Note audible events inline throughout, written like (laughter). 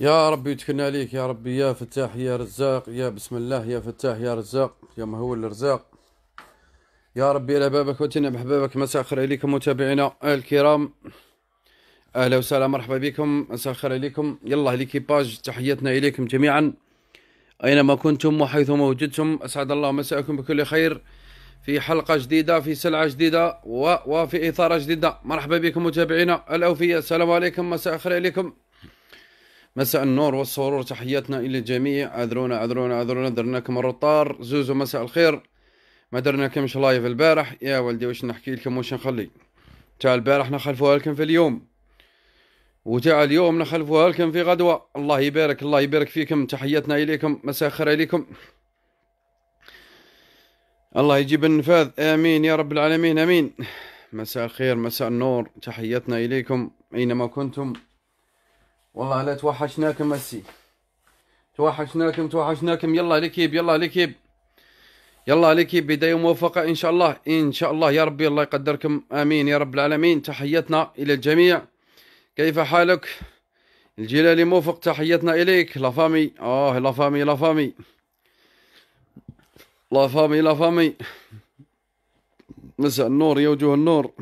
يا ربي يتكن عليك يا ربي يا فتاح يا رزاق يا بسم الله يا فتاح يا رزاق يا ما هو الرزاق يا ربي على بابك وتنا بحبابك مساء الخير عليكم متابعينا الكرام اهلا وسهلا مرحبا بكم مساء الخير عليكم يلا ليكيباج تحياتنا اليكم جميعا اينما كنتم وحيث وجدتم اسعد الله مساءكم بكل خير في حلقه جديده في سلعه جديده و... وفي اثاره جديده مرحبا بكم متابعينا الاوفياء السلام عليكم مساء الخير عليكم مساء النور والسرور تحياتنا الى الجميع اعذرونا اعذرونا اعذرونا درناكم الرطار زوزو مساء الخير ما درناكمش لايف البارح يا ولدي واش نحكي لكم واش نخلي تاع البارح نخلفوها لكم في اليوم وتاع اليوم نخلفوها لكم في غدوه الله يبارك الله يبارك فيكم تحياتنا اليكم مساء الخير اليكم الله يجيب النفاذ امين يا رب العالمين امين مساء الخير مساء النور تحياتنا اليكم اينما كنتم والله لا توحشناكم السي توحشناكم توحشناكم يلا لكيب يلا لكيب يلا لكيب بداية موفقة إن شاء الله إن شاء الله يا ربي الله يقدركم آمين يا رب العالمين تحياتنا إلى الجميع كيف حالك الجلالي موفق تحياتنا إليك لا فامي آه لا فامي لا فامي لا فامي لا فامي مساء النور يا وجوه النور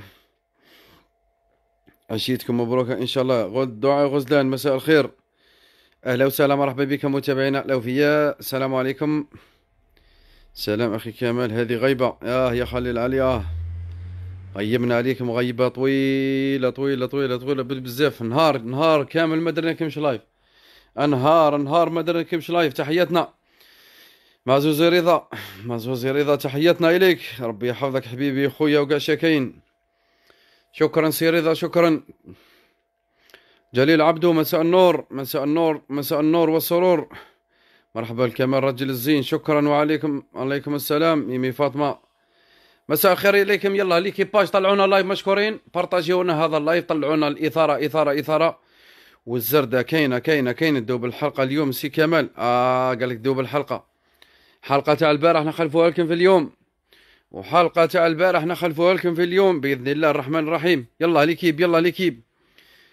عشيتكم مبروكة إن شاء الله غد دعاء غزلان مساء الخير أهلا وسهلا مرحبا بكم متابعينا الأوفياء السلام عليكم سلام أخي كمال هذه غيبة آه يا خليل علي آه غيبنا عليكم غيبة طويلة طويلة طويلة طويلة بزاف نهار نهار كامل ما درنا كمش لايف انهار انهار ما درنا كمش لايف تحياتنا معزوزي رضا معزوزي رضا تحياتنا إليك ربي يحفظك حبيبي خويا وكاع شاكين شكرا سي رضا شكرا جليل عبدو مساء النور مساء النور مساء النور والسرور مرحبا الكمال رجل الزين شكرا وعليكم عليكم السلام ميمي فاطمه مساء الخير اليكم يلا ليكيباج طلعونا لايف مشكورين بارطاجيونا هذا اللايف طلعونا الاثاره اثاره اثاره والزرده كاينه كاينه كاينه دوب الحلقه اليوم سي كمال اه قال لك الحلقه حلقه تاع البارح نخلفوها لكم في اليوم وحلقة تاع البارح نخلفوها لكم في اليوم بإذن الله الرحمن الرحيم يلا ليكيب يلا ليكيب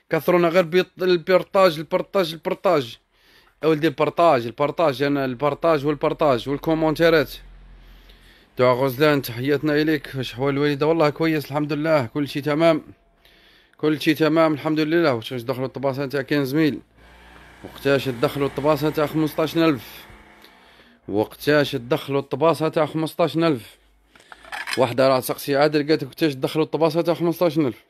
كثرونا غير بيط البرتاج البرتاج البرتاج اولدي البرتاج البرتاج انا يعني البرتاج والبرتاج والكومونتيرات تاع غزلان تحياتنا اليك واش حوال الوالده والله كويس الحمد لله كل شيء تمام كل شيء تمام الحمد لله واش دخلوا الطباسه تاع 15 ميل وقتاش دخلو الطباسه تاع ألف وقتاش دخلو الطباسه تاع ألف واحدة راه سقسي عادل قالت وقتاش دخلوا الطباسة تاع 15000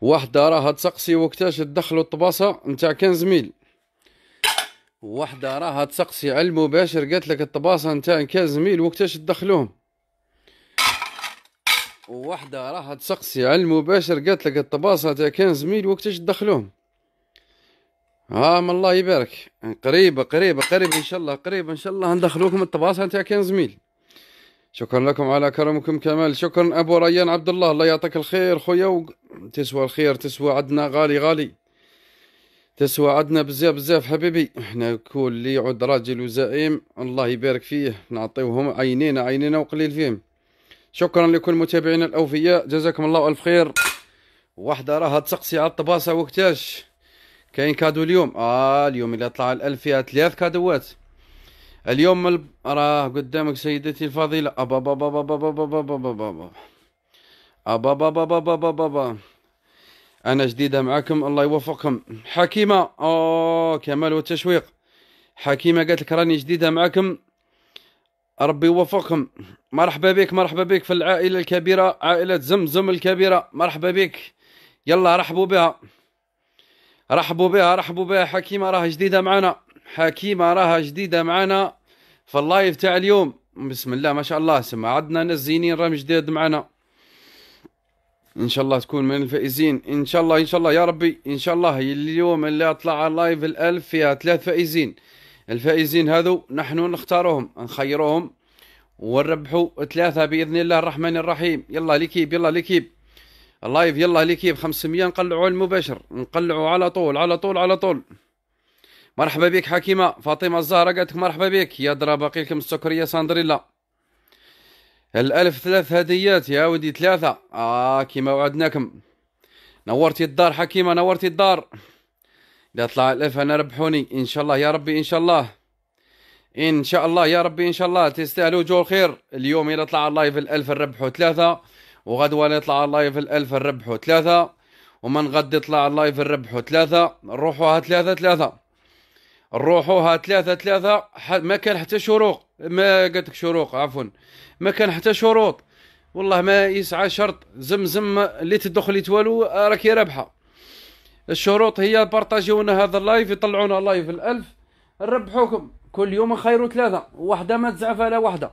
واحدة راها تسقسي وقتاش دخلوا الطباسة نتاع 15 ميل واحدة راها تسقسي على المباشر قالت لك الطباسة نتاع 15 ميل وقتاش تدخلوهم وحدة راها تسقسي على المباشر قالت لك الطباسة تاع 15 ميل وقتاش تدخلوهم ها آه، الله يبارك قريبة قريبة قريبة ان شاء الله قريبة ان شاء الله ندخلوكم الطباسة نتاع 15 ميل شكرا لكم على كرمكم كمال شكرا ابو ريان عبد الله الله يعطيك الخير خويا و... تسوى الخير تسوى عندنا غالي غالي تسوى عندنا بزاف بزاف حبيبي احنا كل اللي يعود راجل وزائم الله يبارك فيه نعطيوهم عينينا عينينا وقليل فيهم شكرا لكل متابعينا الاوفياء جزاكم الله الف خير وحده راها تسقسي على الطباسه وقتاش كاين كادو اليوم اه اليوم اللي طلع الالف فيها ثلاث كادوات اليوم راه قدامك سيدتي الفضيلة أبا بابا بابا بابا بابا بابا أبا بابا بابا بابا أنا جديدة معكم الله يوفقكم حكيمة أو كمال والتشويق حكيمة قالت لك راني جديدة معكم ربي يوفقكم مرحبا بك مرحبا بك في العائلة الكبيرة عائلة زمزم الكبيرة مرحبا بك يلا رحبوا بها رحبوا بها رحبوا بها حكيمة راها جديدة معنا حكيمة راها جديدة معنا فاللايف تاع اليوم بسم الله ما شاء الله سما عندنا ناس زينين راهم جداد معنا ان شاء الله تكون من الفائزين ان شاء الله ان شاء الله يا ربي ان شاء الله اليوم اللي اطلع على اللايف الالف فيها ثلاث فائزين الفائزين هذو نحن نختارهم نخيروهم ونربحوا ثلاثة بإذن الله الرحمن الرحيم يلا ليكيب يلا ليكيب اللايف يلا ليكيب 500 نقلعوا المباشر نقلعوا على طول على طول على طول مرحبا بك حكيمه فاطمه الزهراء قالت مرحبا بك يا درا باقي لكم السكريه ساندريلا الالف ثلاث هديات يا ودي ثلاثه اه كيما وعدناكم نورتي الدار حكيمه نورتي الدار اذا طلع الالف انا ربحوني ان شاء الله يا ربي ان شاء الله ان شاء الله يا ربي ان شاء الله تستاهلوا جو الخير اليوم الا طلع اللايف الالف نربحوا ثلاثه وغدوه الا طلع اللايف الالف نربحوا ثلاثه ومن غد يطلع اللايف نربحوا ثلاثه نروحوا ثلاثه ثلاثه نروحوها ثلاثة ثلاثة ما كان حتى شروق ما قلت شروق عفوا ما كان حتى شروط والله ما يسعى شرط زمزم اللي تدخل توالو آه، راكي رابحه الشروط هي بارطاجيونا هذا اللايف يطلعونا لايف الألف نربحوكم كل يوم خيروا ثلاثة وحدة ما تزعف على وحدة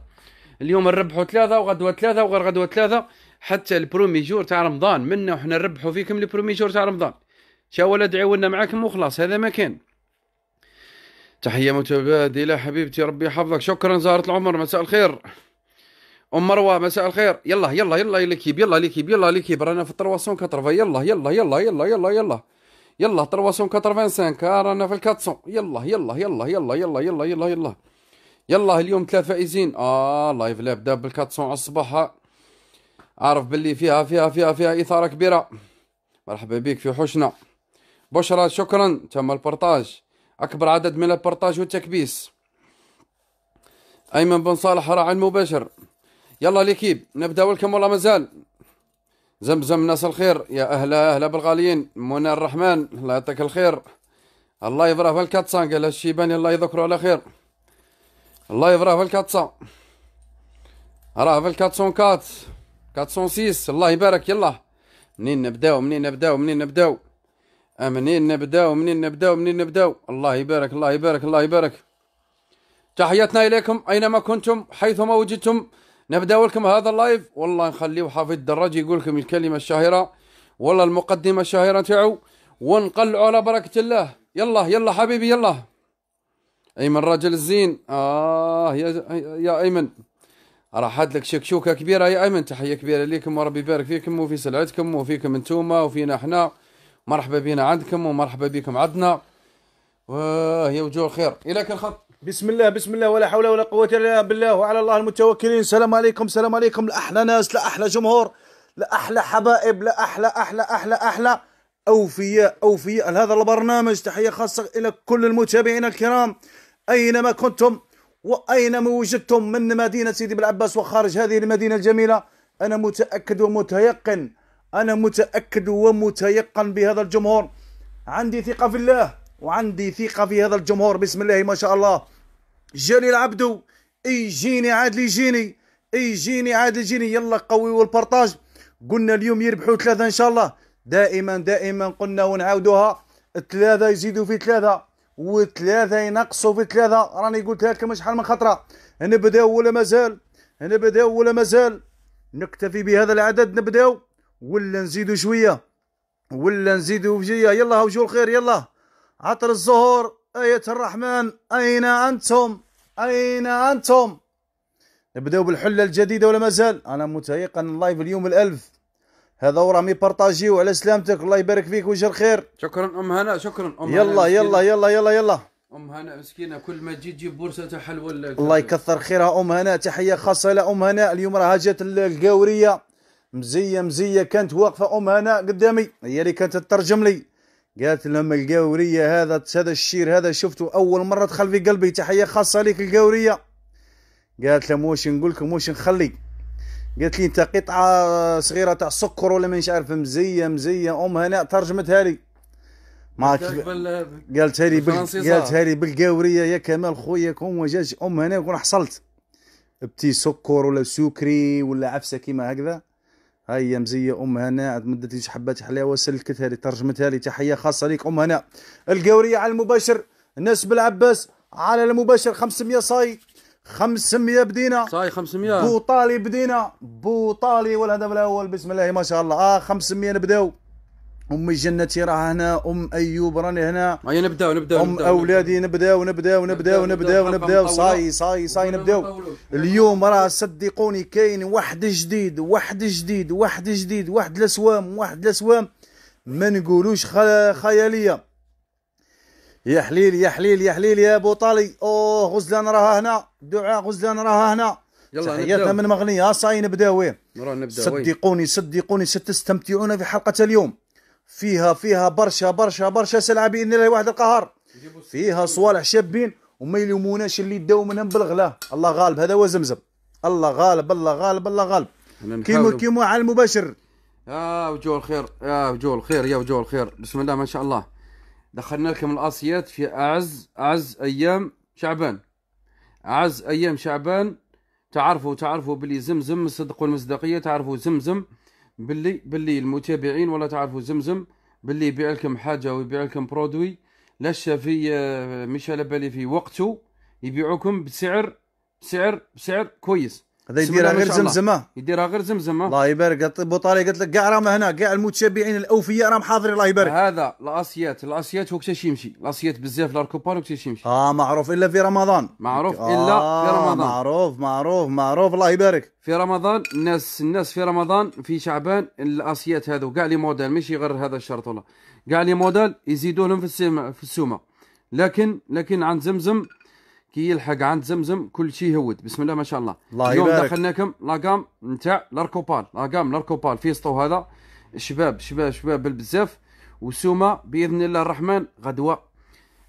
اليوم نربحوا ثلاثة وغدوة ثلاثة وغير غدوة ثلاثة حتى البرومي جور تاع رمضان منا وحنا نربحوا فيكم البرومي جور تاع رمضان تا ولا لنا معاكم وخلاص هذا ما كان تحية متبادلة حبيبتي ربي يحفظك شكرا زهرة العمر مساء الخير ام مروه مساء الخير يلا يلا يلا ليكيب يلا ليكيب يلا ليكيب رانا في 380 يلا يلا يلا يلا يلا يلا يلا سانك رانا في الكاتسون يلا يلا يلا يلا يلا يلا يلا يلا يلا اليوم ثلاث فائزين اه لايف لا بدا بال الصباح عارف باللي فيها فيها فيها فيها اثاره كبيره مرحبا بك في حشنا بشرى شكرا تم البارطاج أكبر عدد من البرطاج والتكبيس أيمن بن صالح راعي المباشر يلا ليكيب نبداو لكم والله مازال زمزم ناس الخير يا أهلا أهلا بالغاليين منى الرحمن الله يعطيك الخير الله يبراه في الكاتسان قال الشيباني الله يذكره على خير الله يبراه في الكاتسان راه في الكاتسون كات كاتسون سيس الله يبارك يلا منين نبداو منين نبداو منين نبداو آه، منين نبداو منين نبداو منين نبداو الله يبارك الله يبارك الله يبارك تحياتنا اليكم اينما كنتم حيثما وجدتم نبداو لكم هذا اللايف والله نخليو حافظ الدراجي يقول لكم الكلمه الشهيره والله المقدمه الشهيره تاعو ونقلعوا على بركه الله يلا يلا حبيبي يلا ايمن الراجل الزين اه يا يا ايمن هات لك شكشوكه كبيره يا ايمن تحيه كبيره ليكم وربي يبارك فيكم وفي سلعتكم وفيكم انتوما وفينا احنا مرحبا بينا عندكم ومرحبا بكم عندنا وهي وجوه الخير الى كل خط بسم الله بسم الله ولا حول ولا قوه الا بالله وعلى الله المتوكلين السلام عليكم السلام عليكم لاحلى ناس لاحلى جمهور لاحلى حبايب لاحلى احلى احلى احلى اوفياء اوفياء هذا البرنامج تحيه خاصه الى كل المتابعين الكرام اينما كنتم واينما وجدتم من مدينه سيدي بن وخارج هذه المدينه الجميله انا متاكد ومتيقن أنا متأكد ومتيقن بهذا الجمهور عندي ثقة في الله وعندي ثقة في هذا الجمهور بسم الله ما شاء الله جاني عبدو يجيني عاد يجيني يجيني عاد يجيني يلا قوي والبارطاج قلنا اليوم يربحوا ثلاثة إن شاء الله دائما دائما قلنا ونعاودوها ثلاثة يزيدوا في ثلاثة وثلاثة ينقصوا في ثلاثة راني قلت لكم شحال من خطرة نبداو ولا مازال نبداو ولا مازال نكتفي بهذا العدد نبداو ولا نزيدو شويه ولا نزيدو بجيه يلا وجوه الخير يلا عطر الزهور آية الرحمن أين أنتم أين أنتم نبداو بالحلة الجديدة ولا مازال أنا متيقن اللايف اليوم الألف هذا ورامي بارطاجيو على سلامتك الله يبارك فيك وجه الخير شكرا أم هنا شكرا أم يلا هنا يلا يلا يلا يلا ام هناء مسكينه كل ما تجي تجيب بورصه حلوة الله يكثر خيرها ام هناء تحيه خاصه لام هناء اليوم راها جات القاوريه مزيه مزيه كانت واقفه ام هنا قدامي هي اللي كانت تترجم لي قالت لهم القاوريه هذا هذا الشير هذا شفته اول مره دخل في قلبي تحيه خاصه ليك القاوريه قالت لهم واش نقول لكم واش نخلي قالت لي انت قطعه صغيره تاع سكر ولا مانيش عارف مزيه مزيه ام هناء ترجمتها لي ما قالت لي بال... قالت لي بالقاوريه يا كمال خويا كون وجاج ام هناء كون حصلت بتي سكر ولا سكري ولا عفسه كيما هكذا هيا مزية ام هناء مدة لي حبات حلاوه سلكتها لي ترجمتها لي تحيه خاصه ليك ام هناء القوريه على المباشر الناس بالعباس على المباشر 500 صاي 500 بدينا صاي 500 بوطالي بدينا بوطالي والهدف الاول بسم الله ما شاء الله اه 500 نبداو ام الجنه راه هنا ام ايوب راني هنا هيا نبداو نبداو ام اولادي نبداو نبداو نبداو نبداو نبداو صاي صاي صاي نبداو اليوم راه صدقوني كاين واحد جديد واحد جديد واحد جديد واحد الاسوام واحد الاسوام ما نقولوش خياليه يا حليل يا حليل يا حليل يا ابو طالي اوه غزلان راها هنا دعاء غزلان راها هنا يلا تحياتنا من مغنيه صاي نبداو صدقوني صدقوني ستستمتعون في حلقه اليوم فيها فيها برشا برشا برشا سلعه باذن الله واحد القهر فيها صوالح شابين وما يلوموناش اللي داو منهم بالغلا الله غالب هذا هو زمزم الله غالب الله غالب الله غالب كيما كيما على المباشر يا وجوه الخير يا وجوه الخير يا وجوه الخير بسم الله ما شاء الله دخلنا لكم الاصيات في اعز اعز ايام شعبان اعز ايام شعبان تعرفوا تعرفوا بلي زمزم الصدق والمصداقيه تعرفوا زمزم باللي باللي المتابعين ولا تعرفوا زمزم باللي يبيع لكم حاجه ويبيع لكم برودوي لاش في آه، مش على بالي في وقته يبيعوكم بسعر سعر سعر كويس هذا يديرها غير زمزمه يديرها غير زمزمه الله يبارك ابو طاري قلت لك كاع راهم هنا كاع المتشبعين الاوفياء راهم حاضرين الله يبارك هذا الاسيات الاسيات وقتاش يمشي الاسيات بزاف لاركوبان وقتاش يمشي اه معروف الا في رمضان معروف آه الا في رمضان معروف معروف معروف الله يبارك في رمضان الناس الناس في رمضان في شعبان الاسيات هذو كاع لي موديل ماشي غير هذا الشرط ولا كاع لي موديل يزيدوا لهم في السومه لكن لكن عند زمزم كي يلحق عند زمزم كل شيء يهود بسم الله ما شاء الله الله اليوم يبارك. دخلناكم لاقام نتاع لاركوبال لاقام لاركوبال فيستو هذا شباب شباب شباب بزاف وسوما باذن الله الرحمن غدوه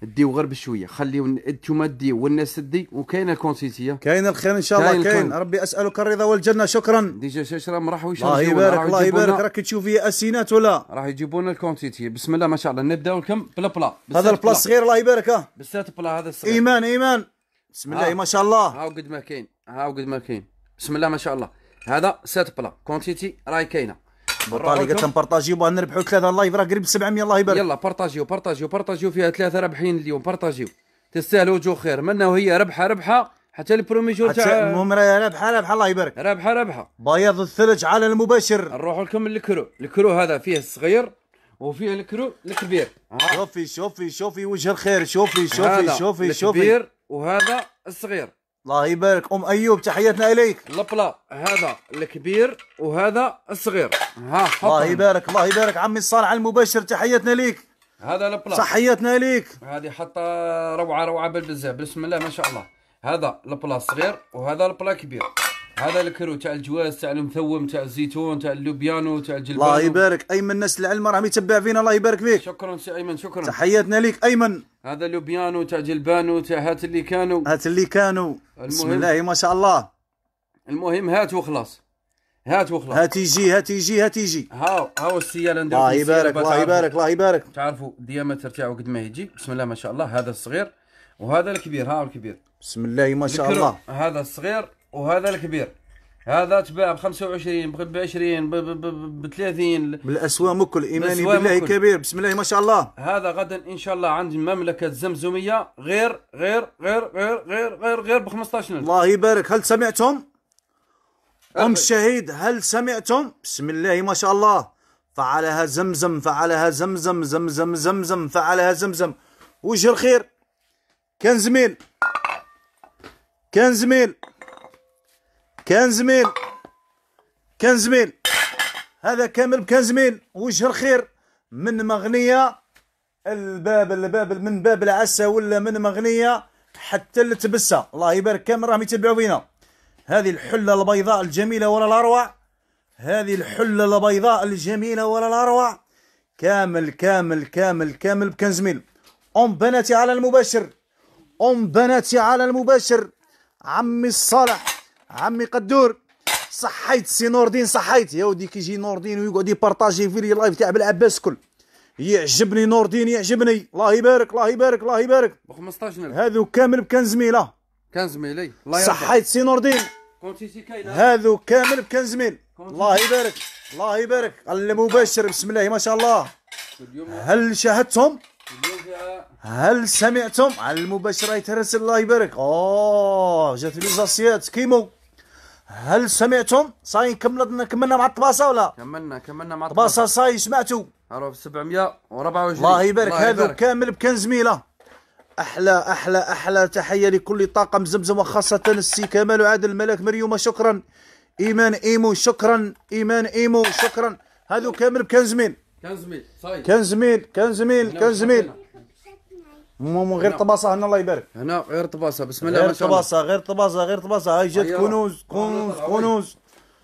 ديو غير بشويه خليو انتم ديو والناس تدي وكاينه الكونسيتيه كاين الخير ان شاء الله كاين ربي اسالك الرضا والجنه شكرا ديجا شاشره راح الله يبارك الله يبارك راك تشوف فيا اسينات ولا راح يجيبونا لنا الكونسيتيه بسم الله ما شاء الله نبداو لكم بلا بلا هذا البلا صغير الله يبارك اه بسات بلا هذا الصغير ايمان ايمان بسم الله ما شاء الله هاو قد ما كاين هاو قد ما كاين بسم الله ما شاء الله هذا سيت بلا كونتيتي راهي كاينه بطالي قلت لهم بارطاجيو نربحوا ثلاثه الله يبارك قريب 700 الله يبارك يلا بارطاجيو بارطاجيو بارطاجيو فيها ثلاثه رابحين اليوم بارطاجيو تستاهلوا جو خير منا وهي ربحه ربحه حتى البرومي جور تاع المهم راهي رابحه رابحه الله يبارك رابحه رابحه بياض الثلج على المباشر نروحوا لكم الكرو الكرو هذا فيه الصغير وفيه الكرو الكبير آه. شوفي شوفي شوفي وجه الخير شوفي شوفي شوفي شوفي الكبير وهذا الصغير الله يبارك ام ايوب تحياتنا اليك لبلا هذا الكبير وهذا الصغير ها الله يبارك الله يبارك عمي الصانع المباشر تحياتنا ليك هذا لبلا تحياتنا ليك هذه حطه روعه روعه بالبزاف بسم الله ما شاء الله هذا البلا صغير وهذا البلا كبير هذا الكرو تاع الجواز تاع المثوم تاع الزيتون تاع اللوبيانو تاع الجلبانو الله يبارك ايمن الناس العلم راهم يتبع فينا الله يبارك فيك شكرا سي ايمن شكرا تحياتنا ليك ايمن هذا لوبيانو تاع جلبانو تاع هات اللي كانوا هات اللي كانوا بسم الله ما شاء الله المهم هات وخلاص هات وخلاص هات يجي هات يجي هات يجي هاو هاو السيال ندير الله يبارك الله يبارك الله يبارك تعرفوا الديامتر تاعو قد ما يجي بسم الله ما شاء الله هذا الصغير وهذا الكبير هاو الكبير بسم الله ما شاء الله هذا الصغير وهذا الكبير هذا تباع ب 25 ب 20 ب 30 بالاسواق مكل ايماني بالله مكل. كبير بسم الله ما شاء الله هذا غدا ان شاء الله عند مملكه زمزميه غير غير غير غير غير غير غير ب 15000 الله يبارك هل سمعتم؟ ام الشهيد هل سمعتم؟ بسم الله ما شاء الله فعلها زمزم فعلها زمزم زمزم زمزم فعلها زمزم وجه الخير كان زميل كان زميل كان زميل كان زميل هذا كامل كان زميل وجه الخير من مغنية الباب الباب من باب العسى ولا من مغنية حتى التبسه الله يبارك كامل راهم يتبعوا بينا هذه الحلة البيضاء الجميلة ولا الأروع هذه الحلة البيضاء الجميلة ولا الأروع كامل كامل كامل كامل بكان زميل أم بناتي على المباشر أم بناتي على المباشر عمي الصالح عمي قدور صحيت سي نور الدين صحيت يا ودي كيجي نور الدين ويقعد يبارطاجي في لايف تاع بالعباس كل يعجبني نور الدين يعجبني الله يبارك الله يبارك الله يبارك ب 15000 هذو كامل بكان زميله كان زميلي الله يرضى صحيت سي نور الدين كونتيتي كاينه هذو كامل بكان زميل الله يبارك الله يبارك المباشر بسم الله ما شاء الله هل شاهدتم هل سمعتم على المباشره يترسل الله يبارك اوه جات لي زاسيات كيمو هل سمعتم صاي كملنا كملنا مع الطباسه ولا كملنا كملنا مع الطباسه صاي سمعتوا 724 الله يبارك هذا كامل بكنز ميله احلى احلى احلى تحيه لكل طاقم زمزم وخاصه السي كمال وعادل الملك مريومه شكرا ايمان ايمو شكرا ايمان ايمو شكرا هذو كامل بكنز ميل كان زميل صاي كان زميل كان زميل كان زميل مو مو غير نعم. طباسه هنا الله يبارك هنا غير طباسه بسم الله غير طباسه غير طباسه غير طباسه هاي جات أيوه. كنوز أيوه. كنوز أيوه. كنوز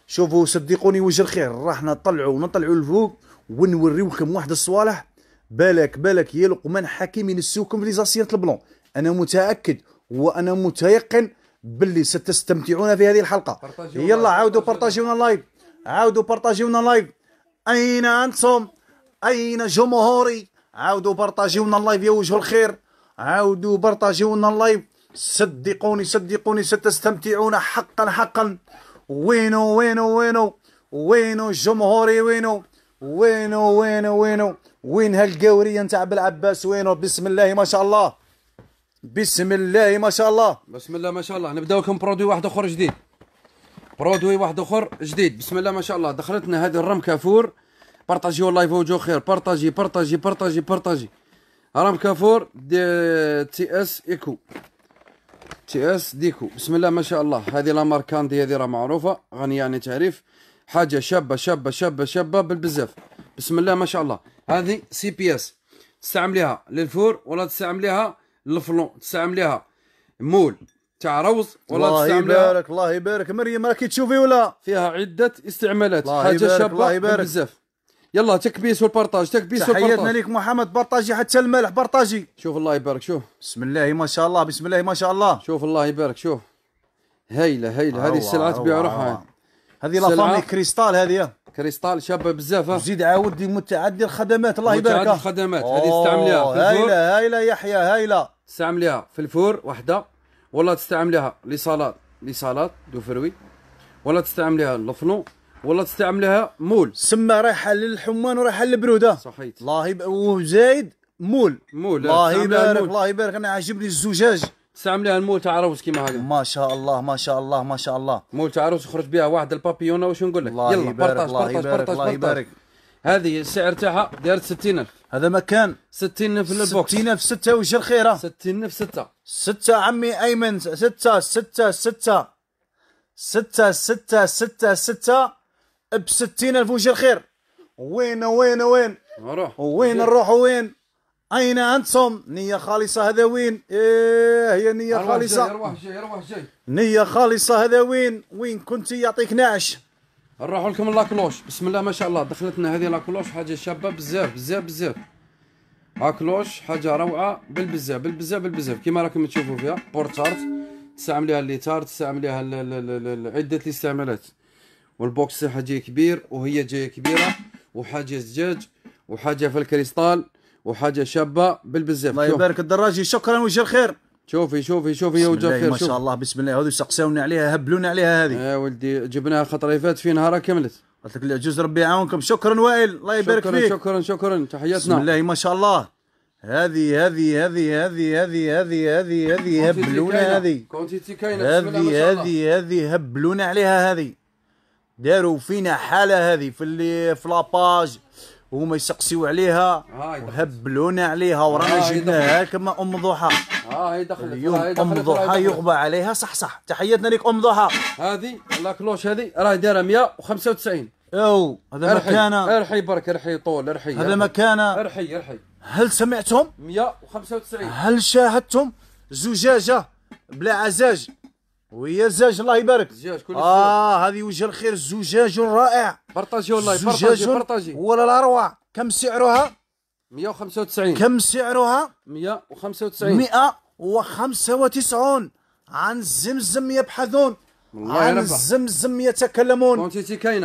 شوفوا صدقوني وجه الخير راح نطلعوا ونطلعوا لفوق ونوريوكم واحد الصوالح بالك بالك يا لقمان حكيم ينسوكم في ليزاسيات البلون انا متاكد وانا متيقن باللي ستستمتعون في هذه الحلقه يلا عاودوا بارطاجيونا لايف عاودوا بارطاجيونا لايف اين انتم اين جمهوري عاودوا بارطاجيونا اللايف يا وجه الخير عاودوا بارطاجيونا اللايف صدقوني صدقوني ستستمتعون حقا حقا وينو وينو وينو وينو جمهوري وينو وينو وينو وينو وين هالقوريه نتاع بالعباس وينو بسم الله ما شاء الله بسم الله ما شاء الله بسم الله ما شاء الله نبداو لكم برودوي واحد اخر جديد برودوي واحد اخر جديد بسم الله ما شاء الله دخلتنا هذه الرم كافور بارطاجيو اللايف وجو خير بارطاجي بارطاجي بارطاجي بارطاجي رام كافور دي تي اس ايكو تي اس ديكو بسم الله ما شاء الله هذه لا ماركاندي هذه راه معروفه غنيه عن تعريف حاجه شابه شابه شابه شابه بالبزاف بسم الله ما شاء الله هذه سي بي اس تستعمليها للفور ولا تستعمليها للفلون تستعمليها مول تاع روز ولا الله الله يبارك الله يبارك مريم راكي تشوفي ولا فيها عده استعمالات حاجه شابه الله يبارك بزاف يلا تكبيس والبارطاج تكبيس والبارطاج تحياتنا ليك محمد بارطاجي حتى الملح بارطاجي شوف الله يبارك شوف بسم الله ما شاء الله بسم الله ما شاء الله شوف الله يبارك شوف هايله هايله هذه السلعه تبيع روحها هذه لا فامي كريستال هذه كريستال شابه بزاف زيد عاود متعدي الخدمات الله يبارك متعدي الخدمات هذه استعمليها هايله هايله يحيى هايله تستعمليها في الفور وحده ولا تستعمليها لصالاد لصالاد دو فروي ولا تستعمليها لفنو والله تستعملها مول سما رايحه للحمان ورايحه للبروده صحيت الله يب... وزايد مول مول الله يبارك الله يبارك انا عاجبني الزجاج تستعملها المول تاع عروس كيما هكا ما شاء الله ما شاء الله ما شاء الله مول تاع عروس خرج بها واحد البابيونه واش نقول لك الله يلا يبارك برطاج الله برطاج يبارك برطاج الله يبارك هذه السعر تاعها دارت 60000 هذا مكان 60000 للبوكس 60000 6 وش الخيره 60000 6 6 عمي ايمن 6 6 6 6 6 6 6 ب 60 ألف وجه الخير وين وين وين نروح وين نروح وين أين أنتم نية خالصة هذا وين إيه هي نية خالصة روح جاي روح جاي نية خالصة هذا وين وين كنت يعطيك نعش نروح لكم لاكلوش بسم الله ما شاء الله دخلتنا هذه لاكلوش حاجة شابة بزاف بزاف بزاف لاكلوش حاجة روعة بالبزاف بالبزاف بالبزاف كيما راكم تشوفوا فيها بورتارت تستعمليها الليتار تستعمليها عدة الاستعمالات والبوكس تاعها جاي كبير وهي جايه كبيره وحاجه زجاج وحاجه في الكريستال وحاجه شابه بالبزاف الله يبارك الدراجي شكرا وجه الخير شوفي شوفي شوفي يا وجه الخير ما شاء الله بسم الله هذو سقساونا عليها هبلونا عليها هذه يا آه ولدي جبناها خطره فات في نهارها كملت قلت لك العجوز ربي يعاونكم شكرا وائل الله يبارك شكرا فيك شكرا شكرا تحياتنا بسم الله ما شاء الله هذه هذه هذه هذه هذه هذه هذه هبلونا هذه هذه هذه هذه هبلونا عليها هذه داروا فينا حاله هذه في اللي في لاباج وهما يسقسيو عليها وهبلونا عليها ورانا جبناها كما ام ضحى ها هي دخلت اليوم ام ضحى يغبى عليها صح صح تحياتنا لك ام ضحى هذه لا كلوش هذه راهي دايره 195 او هذا مكانه ارحي برك ارحي طول ارحي هذا مكانه ارحي ارحي هل سمعتم 195 هل شاهدتم زجاجه بلا عزاج ويا الزاج الله يبارك الزاج كل اه هذه وجه الخير زجاج رائع بارطاجيو اللايف بارطاجيو بارطاجيو ولا الاروع كم سعرها 195 كم سعرها 195 195 عن زمزم يبحثون عن الزمزم يتكلمون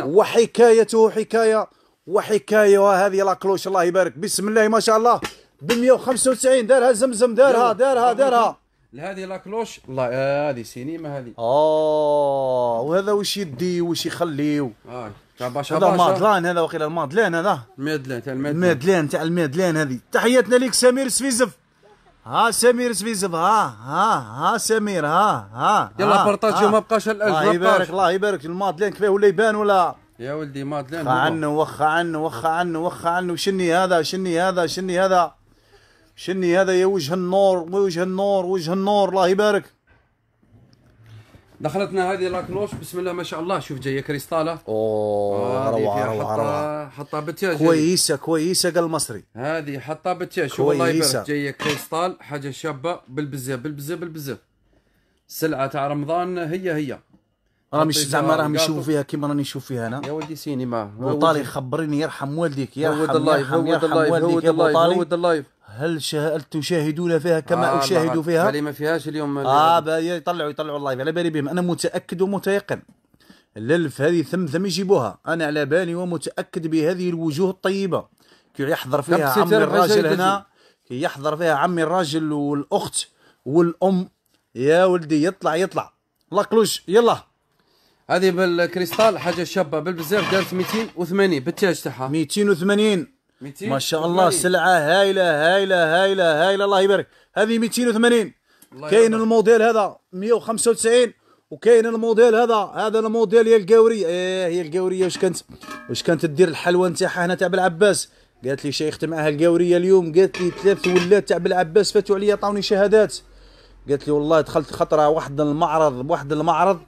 وحكايته حكايه وحكايه هذه لا كلوش الله يبارك بسم الله ما شاء الله ب 195 دارها زمزم دارها دارها دارها, دارها لهذه لا كلوش الله هذه سينما هذه اه وهذا واش يدي واش يخليو اه تاع باشا آه. هذا مادلان هذا وقيل المادلان هذا المادلان تاع المادلان المادلان تاع المادلان هذه تحياتنا ليك سمير سفيزف ها سمير سفيزف ها ها ها سمير ها ها يلا بارطاجيو ما بقاش الالف الله يبارك الله يبارك المادلان كيفاه ولا يبان ولا يا ولدي مادلان وخا عنه وخا عنه وخا عنه وخا عنه شني هذا شني هذا شني هذا شني هذا يا وجه النور وجه النور وجه النور الله يبارك دخلتنا هذه لاكلوش بسم الله ما شاء الله شوف جايه كريستاله اوه روعه روعه روعه حطها بتياج كويسه كويسه قال المصري هذه حطها بتياج شوف الله يبارك جايه كريستال حاجه شابه بالبزاف بالبزاف بالبزاف سلعه تاع رمضان هي هي راه مش زعما راهم يشوفوا فيها كيما راني نشوف فيها انا يا ولدي سينما وطالي خبرني يرحم والديك يرحم يرحم يرحم والديك يا يرحم طالي هل شه... تشاهدون فيها كما آه اشاهد فيها؟ ما فيهاش اليوم اه يطلعوا يطلعوا اللايف على بالي بهم انا متاكد ومتيقن الالف هذه ثم ثم يجيبوها انا على بالي ومتاكد بهذه الوجوه الطيبه كي يحضر فيها عمي الراجل هنا كي يحضر فيها عمي الراجل والاخت والام يا ولدي يطلع يطلع لا يلا هذه بالكريستال حاجه شابه بالبزاف دارت 280 بالتاج تاعها 280 ما شاء الله سلعه هايله هايله هايله هايله الله يبارك هذه 280 كاين الموديل هذا 195 وكاين الموديل هذا هذا الموديل يا القاوريه ايه هي القاوريه واش كانت واش كانت دير الحلوه نتاعها هنا تاع بالعباس قالت لي شيخت معها القاوريه اليوم قالت لي ثلاث ولات تاع بالعباس فاتوا عليا عطوني شهادات قالت لي والله دخلت خطره واحد المعرض واحد المعرض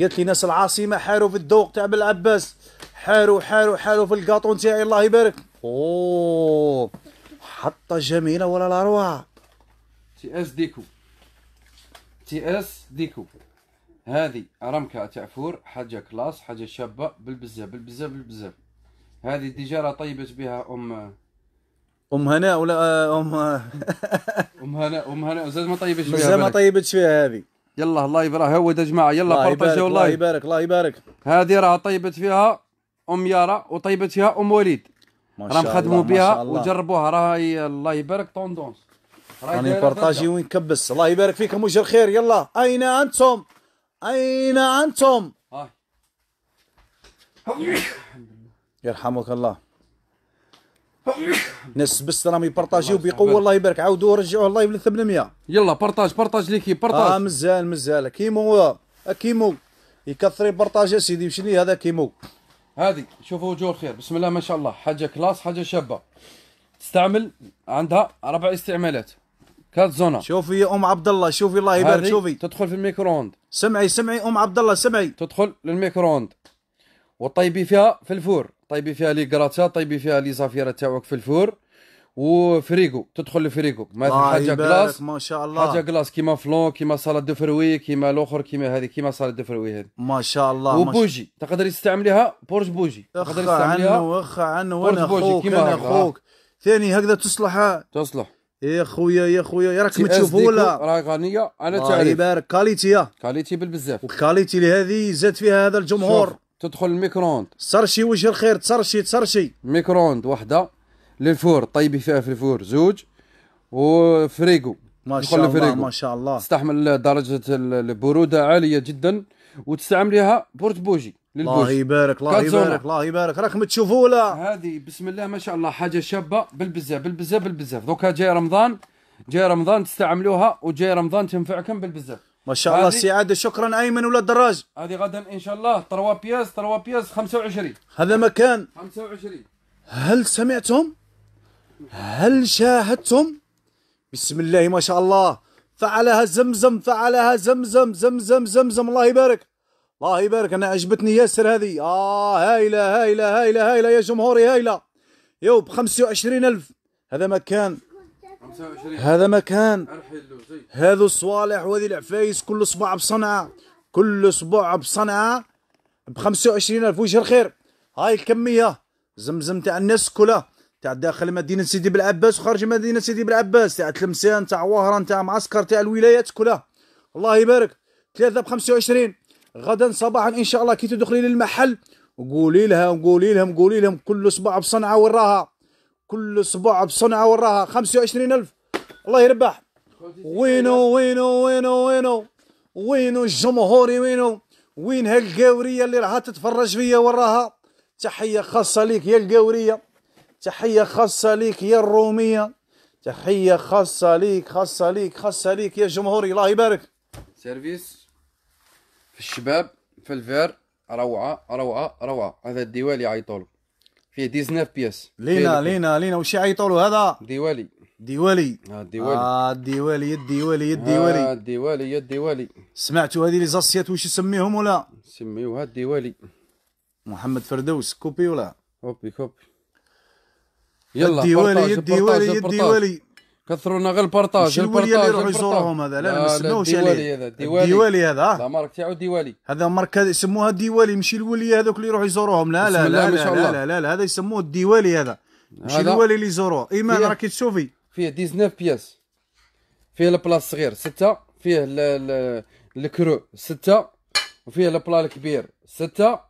قالت لي ناس العاصمه حاروا في الدوق تاع بالعباس حاروا حاروا حاروا في القاطون تاعي الله يبارك اوه حطه جميله ولا الاروع تي اس ديكو تي اس ديكو هذه رمكه تاع فور حاجه كلاس حاجه شابه بالبزاف بالبزاف بالبزاف هذه ديجا راه طيبت بها ام ام هناء ولا آه، ام (laughs) ام هناء ام هناء زاد ما طيبتش فيها زاد ما طيبتش فيها هذه يلا الله ها هود يا جماعه يلا بارطاجيو الله يبارك الله يبارك هذه راه طيبت فيها ام يارا وطيبت فيها ام وليد راهم خدموا بها وجربوها راهي الله يبارك طوندونس راني بارطاجي وين كبس الله يبارك فيكم وجه الخير يلا اين انتم اين انتم يرحمك الله ناس بس راهم يبارطاجيو بقوه الله يبارك عاودوا رجعوه الله يبلغ 800 يلا بارطاج بارطاج ليكي بارطاج اه مزال مازال كيمو آه، كيمو يكثر يا سيدي مشني هذا كيمو هذه شوفوا وجوه الخير بسم الله ما شاء الله حاجه كلاس حاجه شابه تستعمل عندها اربع استعمالات كات زونا شوفي يا ام عبد الله شوفي الله يبارك شوفي تدخل في الميكرووند سمعي سمعي ام عبد الله سمعي تدخل للميكرووند وطيبي فيها في الفور طيبي فيها لي كراتا طيبي فيها لي زافيره تاعك في الفور وفريجو تدخل لفريجو ما في حاجه كلاس ما شاء الله حاجه جلاس كيما فلون كيما سالاد دو فروي كيما الاخر كيما هذه كيما سالاد دو فروي هذه ما شاء الله وبوجي تقدر يستعملها بورج بوجي تقدر يستعملها عنه اخ عنه وانا اخوك انا اخوك ثاني هكذا تصلح تصلح يا خويا يا خويا راك ما تشوف ولا راه غنيه انا تعرف الله يبارك كاليتي كاليتي بالبزاف والكاليتي هذه زاد فيها هذا الجمهور تدخل الميكروند صرشي وجه الخير تصرشي تصرشي ميكروند وحده للفور طيبي فيها في الفور زوج وفريجو ما شاء الله فريقو. ما شاء الله تستحمل درجه البروده عاليه جدا وتستعمليها بورت بوجي للبوجي. الله يبارك الله يبارك الله يبارك راكم تشوفوا لا هذه بسم الله ما شاء الله حاجه شابه بالبزاف بالبزاف بالبزاف دوكا جاي رمضان جاي رمضان تستعملوها وجاي رمضان تنفعكم بالبزاف ما شاء الله سي عادل شكرا ايمن ولا الدراج هذه غدا ان شاء الله 3 بياس 3 بياس 25 هذا مكان 25 هل سمعتم هل شاهدتم بسم الله ما شاء الله فعلها زمزم فعلها زمزم زمزم زمزم الله يبارك الله يبارك انا عجبتني ياسر هذه اه هايله هايله هايله هايله يا جمهوري هايله يو ب 25000 هذا مكان هذا مكان هذو الصوالح وهذه العفايس كل اسبوع بصنعه كل اسبوع بصنعه ب 25000 وجه الخير هاي الكميه زمزم تاع الناس كلها تاع داخل مدينه سيدي بالعباس وخارج مدينه سيدي بالعباس تاع تلمسان تاع وهران تاع معسكر تاع الولايات كلها الله يبارك ثلاثة ب 25 غدا صباحا ان شاء الله كي تدخلي للمحل وقولي لها قولي لهم قولي لهم كل صباع بصنعه وراها كل صباع بصنعه وراها 25000 الله يربح وينو وينو وينو وينو وينو الجمهوري وينو وين هالقاوريه اللي راها تتفرج فيا وراها تحيه خاصه ليك يا القاوريه تحية خاصة ليك يا الرومية تحية خاصة ليك خاصة ليك خاصة ليك يا جمهوري الله يبارك سيرفيس في الشباب في الفير روعة روعة روعة هذا الديوالي عيطولو فيه 19 بياس لينا لينا لينا وش عيطولو هذا ديوالي ديوالي اه ديوالي اه الديوالي الديوالي الديوالي اه الديوالي الديوالي سمعتوا هذه لي زاسيات واش يسميهم ولا سميوها الديوالي محمد فردوس كوبي ولا كوبي كوبي يلا الديوالي الديوالي الديوالي كثروا لنا غير البارطاج البارطاج اللي يروحوا يزورهم هذا لا, لا ما يسموهوش الديوالي هذا الديوالي هذا لا مارك تاعو ديوالي هذا مارك يسموها الديوالي ماشي الولي هذوك اللي يروحوا يزوروهم لا لا لا لا, لا لا لا لا هذا يسموه الديوالي هذا ماشي الولي اللي يزوروه ايمان راكي تشوفي فيه 19 بياس فيه البلاص صغير سته فيه الكرو سته وفيه البلا الكبير سته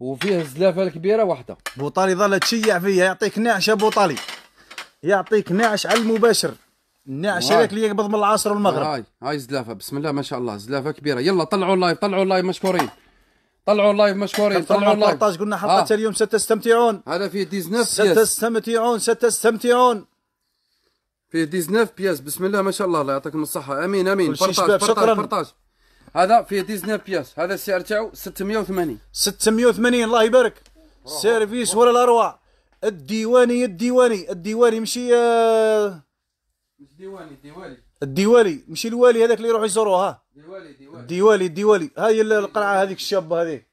وفيه الزلافه الكبيره واحده بوطالي ظل تشيع فيا يعطيك نعش يا بوطالي يعطيك نعش على المباشر نعش هذاك اللي يقبض من العصر والمغرب هاي هاي الزلافه بسم الله ما شاء الله زلافه كبيره يلا طلعوا اللايف طلعوا اللايف مشكورين طلعوا اللايف مشكورين طلعوا اللايف قلنا حلقه آه. اليوم ستستمتعون هذا فيه 19 ستستمتعون ستستمتعون فيه 19 بياس بسم الله ما شاء الله الله يعطيكم الصحه امين امين شكرا برطاج هذا فيه 19 بياس هذا السعر تاعو 680 680 الله يبارك سيرفيس ولا الاروع الديواني الديواني الديواني مشي الديواني آه، مش الديوالي مشي الوالي هذاك اللي يروح يزورو ها الديوالي الديوالي الديوالي هاي القلعه هذيك الشابه هذيك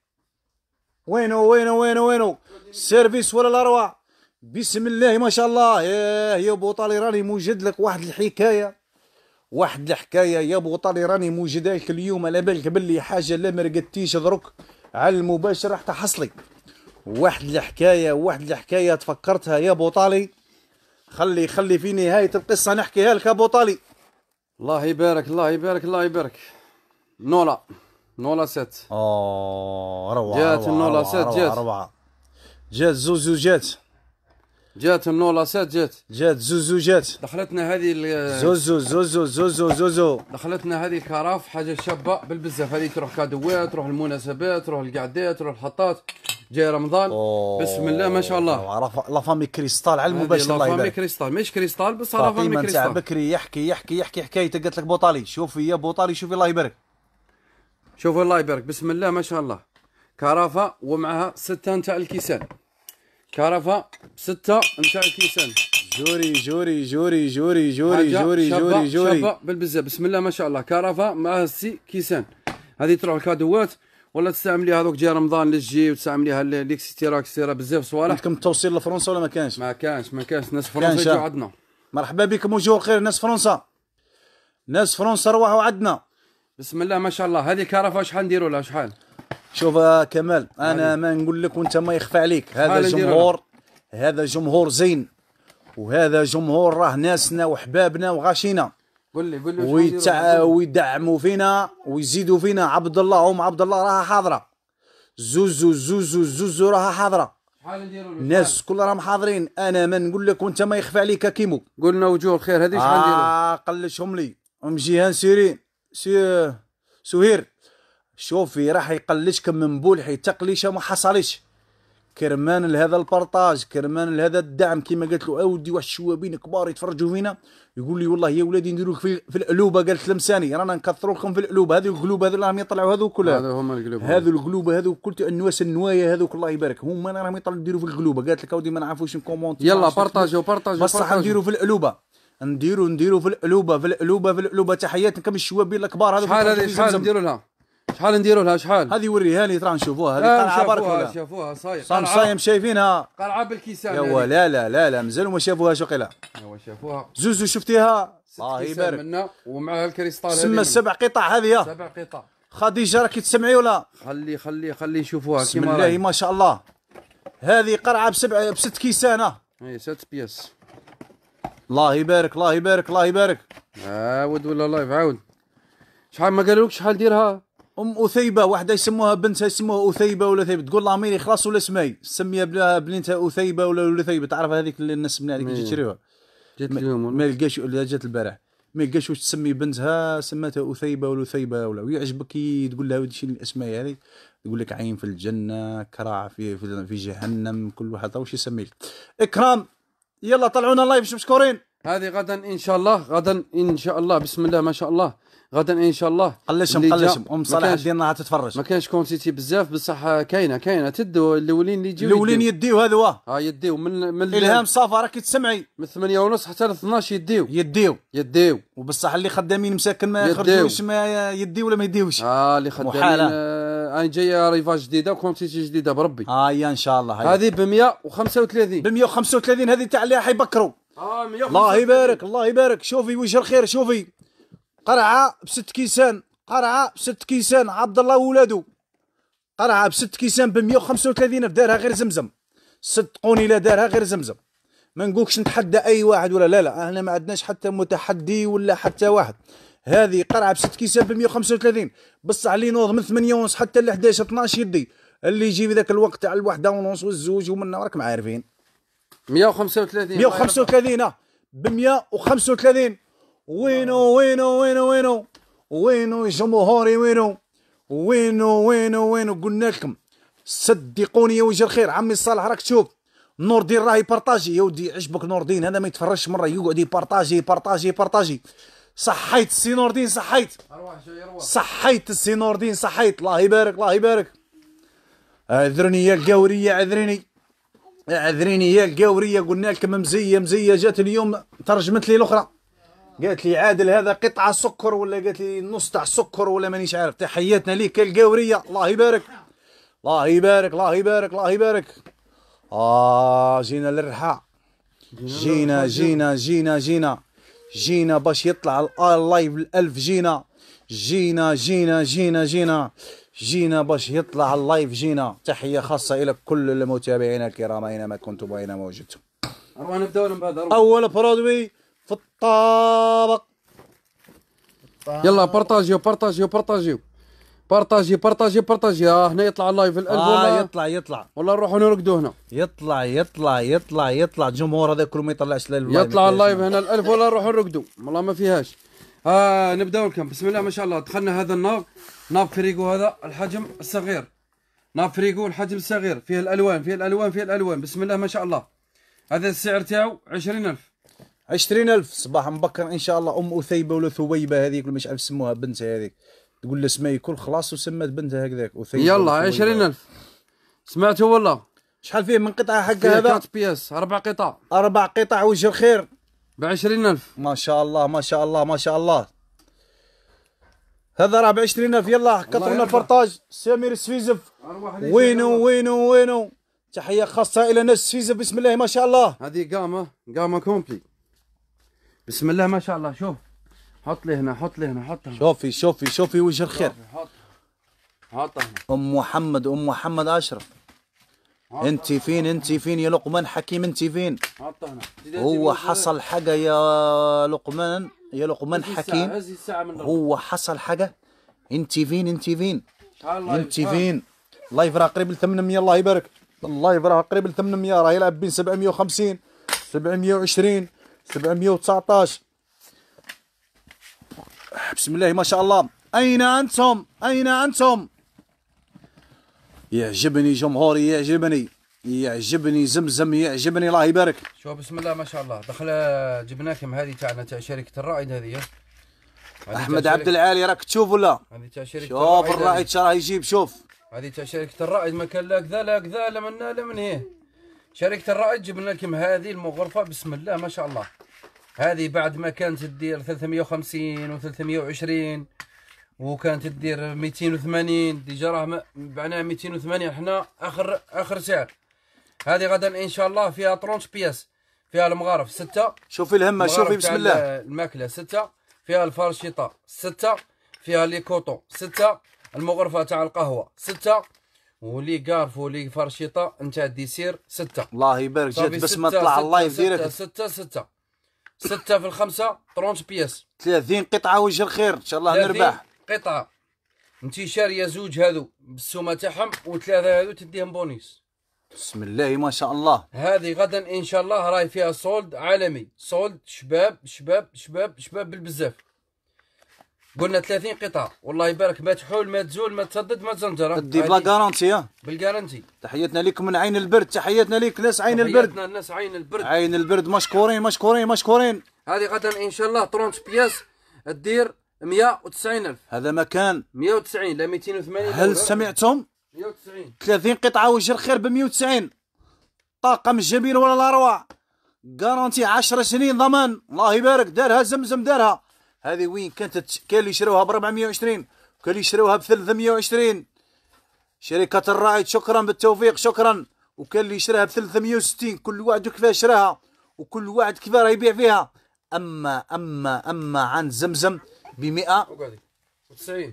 وينو وينو وينو وينو سيرفيس ولا الاروع بسم الله ما شاء الله يا بوطالي راني موجد لك واحد الحكايه واحد الحكايه يا ابو طالي راني موجدالك اليوم على بالك باللي حاجه لا مرقدتيش دروك على المباشر راح تحصلي واحد الحكايه واحد الحكايه تفكرتها يا ابو طالي خلي خلي في نهايه القصه نحكيها لك ابو طالي الله يبارك الله يبارك الله يبارك نولا نولا سات اه روعه جات النولا سات جات روعه جات زوج جات. جات منولاسات جات جات زوزو جات دخلتنا هذه زوزو زوزو زوزو زوزو دخلتنا هذه الكراف حاجه شابه بالبزاف هذه تروح كادوات تروح المناسبات تروح القعدات تروح الحطات جاي رمضان أوه. بسم الله ما شاء الله لا فامي كريستال على المباشر الله يبارك كريستال مش كريستال بس لا فامي كريستال بكري يحكي يحكي يحكي حكايته قالت لك بوطالي شوفي يا بوطالي شوفي الله يبارك شوفي الله يبارك بسم الله ما شاء الله كرافه ومعها سته نتاع الكيسان كرفة ستة نتاع الكيسان جوري جوري جوري جوري جوري جوري جوري جوري بالبزه بسم الله ما شاء الله مع ماسي كيسان هذه تروح الكادوات ولا تستعمليها هذوك جا رمضان للجي وتستعمليها ليكسيتيرا كسيرا بزاف صوالح عندكم التوصيل لفرنسا ولا ما كانش؟ ما كانش ما كانش ناس فرنسا يجوا عندنا مرحبا بكم وجوه خير ناس فرنسا ناس فرنسا روحوا عندنا بسم الله ما شاء الله هذه كرفة شحال نديروا لها شحال؟ شوف كمال انا ما نقول لك وانت ما يخفى عليك هذا جمهور هذا جمهور زين وهذا جمهور راه ناسنا وحبابنا وغاشينا قول لي قول لي ويدعموا فينا ويزيدوا فينا عبد الله ام عبد الله راها حاضره زوزو زوزو زوزو راها حاضره الناس كلها راهم حاضرين انا ما نقول لك وانت ما يخفى عليك كيمو قلنا وجوه الخير هذه شحال نديروا آه قلشهم لي ام جيهان سيرين سي سهير شوفي راح يقلشكم من بولحي تقليشه ما حصلش كرمان لهذا البارطاج كرمان لهذا الدعم كما قالت له اودي واحد الشوابين كبار يتفرجوا فينا يقول لي والله يا ولادي نديروا في, في القلوبه قالت لمساني رانا نكثروا لكم في القلوب هذه القلوب هذو راهم يطلعوا هذو كلها هذو هما القلوب هذو القلوب هذو كل النواس النوايا هذوك الله يبارك هما راهم يطلعوا يديروا في القلوب قالت لك اودي ما نعرفوش نكومونت يلا بارطاجوا بارطاجوا بصح نديروا في القلوبه نديروا نديروا في القلوبه في القلوبه في القلوبه تحيات كم الشوابين الكبار هذو شحال هذه شحال نديروا لها شحال نديروا لها شحال هذه وريها لي ترى نشوفوها هذه آه، قلعه برك ولا شافوها صايم صايم صايم شايفينها قلعه بالكيسان يا يعني. لا لا لا لا مازالوا ما شافوها شو قلعه شافوها زوزو شفتيها الله يبارك منا ومعها الكريستال سما السبع قطع هذه سبع قطع خديجه راكي تسمعي ولا خلي خلي خلي نشوفوها بسم الله ما شاء الله هذه قرعه بسبع بست كيسانه اي ست بياس الله يبارك الله يبارك الله يبارك عاود ولا لايف عاود شحال ما قالولكش شحال ديرها ام اثيبه واحده يسموها بنتها يسموها اثيبه ولا ثيبه تقول لها ميري خلاص ولا اسمي سميها بنتها اثيبه ولا ثيبه تعرف هذيك اللي الناس من هذيك تشريوها جات اليوم ما لقاش ولا جات البارح ما لقاش واش تسمي بنتها سماتها اثيبه ولا اثيبه ولا ويعجبك تقول لها ودي الاسماء هذه يقول لك عين في الجنه كراع في في, في جهنم كل واحد طيب، واش يسمي اكرام يلا طلعونا لايف مشكورين هذه غدا ان شاء الله غدا ان شاء الله بسم الله ما شاء الله غدا ان شاء الله قلشهم قلشهم ام صلاح الدين راح تتفرج ما كانش كونتيتي بزاف بصح كاينه كاينه تدو الاولين اللي يجيو الاولين يديو هذا هو اه يديو من من الهام صافا راك تسمعي من 8 ونص حتى ل 12 يديو يديو يديو وبصح اللي خدامين مساكن ما يخرجوش ما يديو ولا ما يديوش اه اللي خدامين آه انا جايه ريفاج جديده وكونتيتي جديده بربي اه يا ان شاء الله هذه ب 135 ب 135 هذه تاع اللي حيبكروا اه 135 الله يبارك الله يبارك شوفي وجه الخير شوفي قرعه بست كيسان قرعه بست كيسان عبد الله ولادو قرعه بست كيسان ب 135 الف دارها غير زمزم صدقوني لا دارها غير زمزم ما نقولكش نتحدى اي واحد ولا لا لا احنا ما عندناش حتى متحدي ولا حتى واحد هذه قرعه بست كيسان ب 135 بصح اللي نوض من 8 ونص حتى ل 11 12 يدي اللي يجي في ذاك الوقت تاع الوحده ونص والزوج ومن راكم عارفين 135 135 ب 135 وينو وينو وينو وينو وينو جمهوري وينو وينو وينو وينو قلنا لكم صدقوني يا وجه الخير عمي الصالح راك تشوف نور الدين راه يبارطاجي يا ودي عجبك نور الدين هذا ما يتفرجش مره يقعد يبارطاجي يبارطاجي يبارطاجي صحيت السي نور الدين صحيت صحيت السي نور الدين صحيت الله يبارك الله يبارك اعذرني يا القاوريه اعذرني اعذرني يا القاوريه قلنا لكم مزيه مزيه جات اليوم ترجمت لي الاخرى قالت لي عادل هذا قطعه سكر ولا قالت لي نص تاع سكر ولا مانيش عارف تحياتنا ليك القوريه الله يبارك الله يبارك الله يبارك الله يبارك اه جينا للرحى جينا جينا جينا جينا جينا باش يطلع اللايف الالف جينا جينا جينا جينا جينا جينا باش يطلع اللايف جينا تحيه خاصه الى كل المتابعين الكرام اينما كنتم واينما وجدتم نبداو من بعد اول برودوي في الطابق يلا بارطاجيو بارطاجيو بارطاجيو بارطاجي بارطاجي بارطاجي اه هنا يطلع اللايف الالف آه يطلع يطلع والله نروحوا نرقدوا هنا يطلع يطلع يطلع يطلع الجمهور هذا كله ما يطلعش اللايف يطلع اللايف هنا الالف ولا نروحوا نرقدوا والله ما فيهاش آه نبداو لكم بسم الله ما شاء الله دخلنا هذا الناب ناب فريقو هذا الحجم الصغير ناب فريقو الحجم الصغير فيه الالوان فيه الالوان فيه الالوان بسم الله ما شاء الله هذا السعر تاعو 20000 ألف صباح مبكر ان شاء الله ام اثيبه ولا ثويبه هذيك ولا مش عارف سموها بنتها هذيك تقول له اسمها يكون خلاص وسمت بنتها هكذاك اثيبه يلا ألف سمعته ولا شحال فيه من قطعه حق هذا؟ بياس اربع قطع اربع قطع وجه الخير ب ألف ما شاء الله ما شاء الله ما شاء الله هذا راه ب ألف يلا كثرنا الفرطاج سمير السفيزف وينو وينو وينو تحيه خاصه الى ناس السفيزف بسم الله ما شاء الله هذه قامه قامه كومبلي بسم الله ما شاء الله شوف حط لي هنا حط لي هنا حط هنا شوفي شوفي شوفي وجه الخير حط حط هنا ام محمد ام محمد اشرف انت فين انت فين يا لقمان حكيم انت فين حط هنا هو حصل حاجه يا لقمان يا لقمان حكيم هو حصل حاجه انت فين انت فين انت فين اللايف راه قريب ل 800 الله يبارك اللايف راه قريب ل 800 راه يلعب بين 750 720 719 بسم الله ما شاء الله أين أنتم أين أنتم يعجبني جمهوري يعجبني يعجبني زمزم يعجبني الله يبارك شوف بسم الله ما شاء الله دخل جبناكم هذه تاعنا تاع شركه الرائد هذه احمد عبد العالي راك تشوف ولا هذه تاع شركه شوف الرائد شراه يجيب شوف هذه تاع شركه الرائد ما كان لا كذا لا كذا لا من لا من هي شركة الرائد جبنا لكم هذه المغرفة بسم الله ما شاء الله هذه بعد ما كانت تدير 350 و320 وكانت تدير 280 ديجا راه بعناها 280 حنا اخر اخر سعر هذه غدا ان شاء الله فيها 30 بياس فيها المغارف ستة شوفي الهمة شوفي بسم الله الماكلة ستة فيها الفارشيطة ستة فيها لي كوطو ستة المغرفة تاع القهوة ستة ولي كارف ولي فرشيطه انت ديسير سير سته الله يبارك جات بس ما طلع اللايف ديريكت سته سته سته في الخمسه 30 بياس 30 قطعه وجه الخير ان شاء الله نربح قطعه انت شاريه زوج هذو بالسومه تاعهم وثلاثه هذو تديهم بونيس بسم الله ما شاء الله هذه غدا ان شاء الله راي فيها سولد عالمي سولد شباب شباب شباب شباب بالبزاف قلنا 30 قطعه والله يبارك ما تحول ما تزول ما تسدد ما تزنجر دي بلا كارونتي بالكارونتي تحياتنا لكم من عين البرد تحياتنا لك ناس عين البرد تحياتنا الناس عين البرد عين البرد مشكورين مشكورين مشكورين هذه غدا ان شاء الله 30 بياس دير الف هذا مكان 190 لا 280 هل سمعتم 190 30 قطعه وجه الخير ب 190 طاقم الجميل ولا الاروع كارونتي 10 سنين ضمان الله يبارك دارها زمزم دارها هذه وين كانت كان اللي شراوها ب 420 وكان اللي شراوها ب 320 شركة الرائد شكرا بالتوفيق شكرا وكان اللي شراها ب 360 كل واحد كيفاش شراها وكل واحد كيفاه راه يبيع فيها اما اما اما عن زمزم ب 100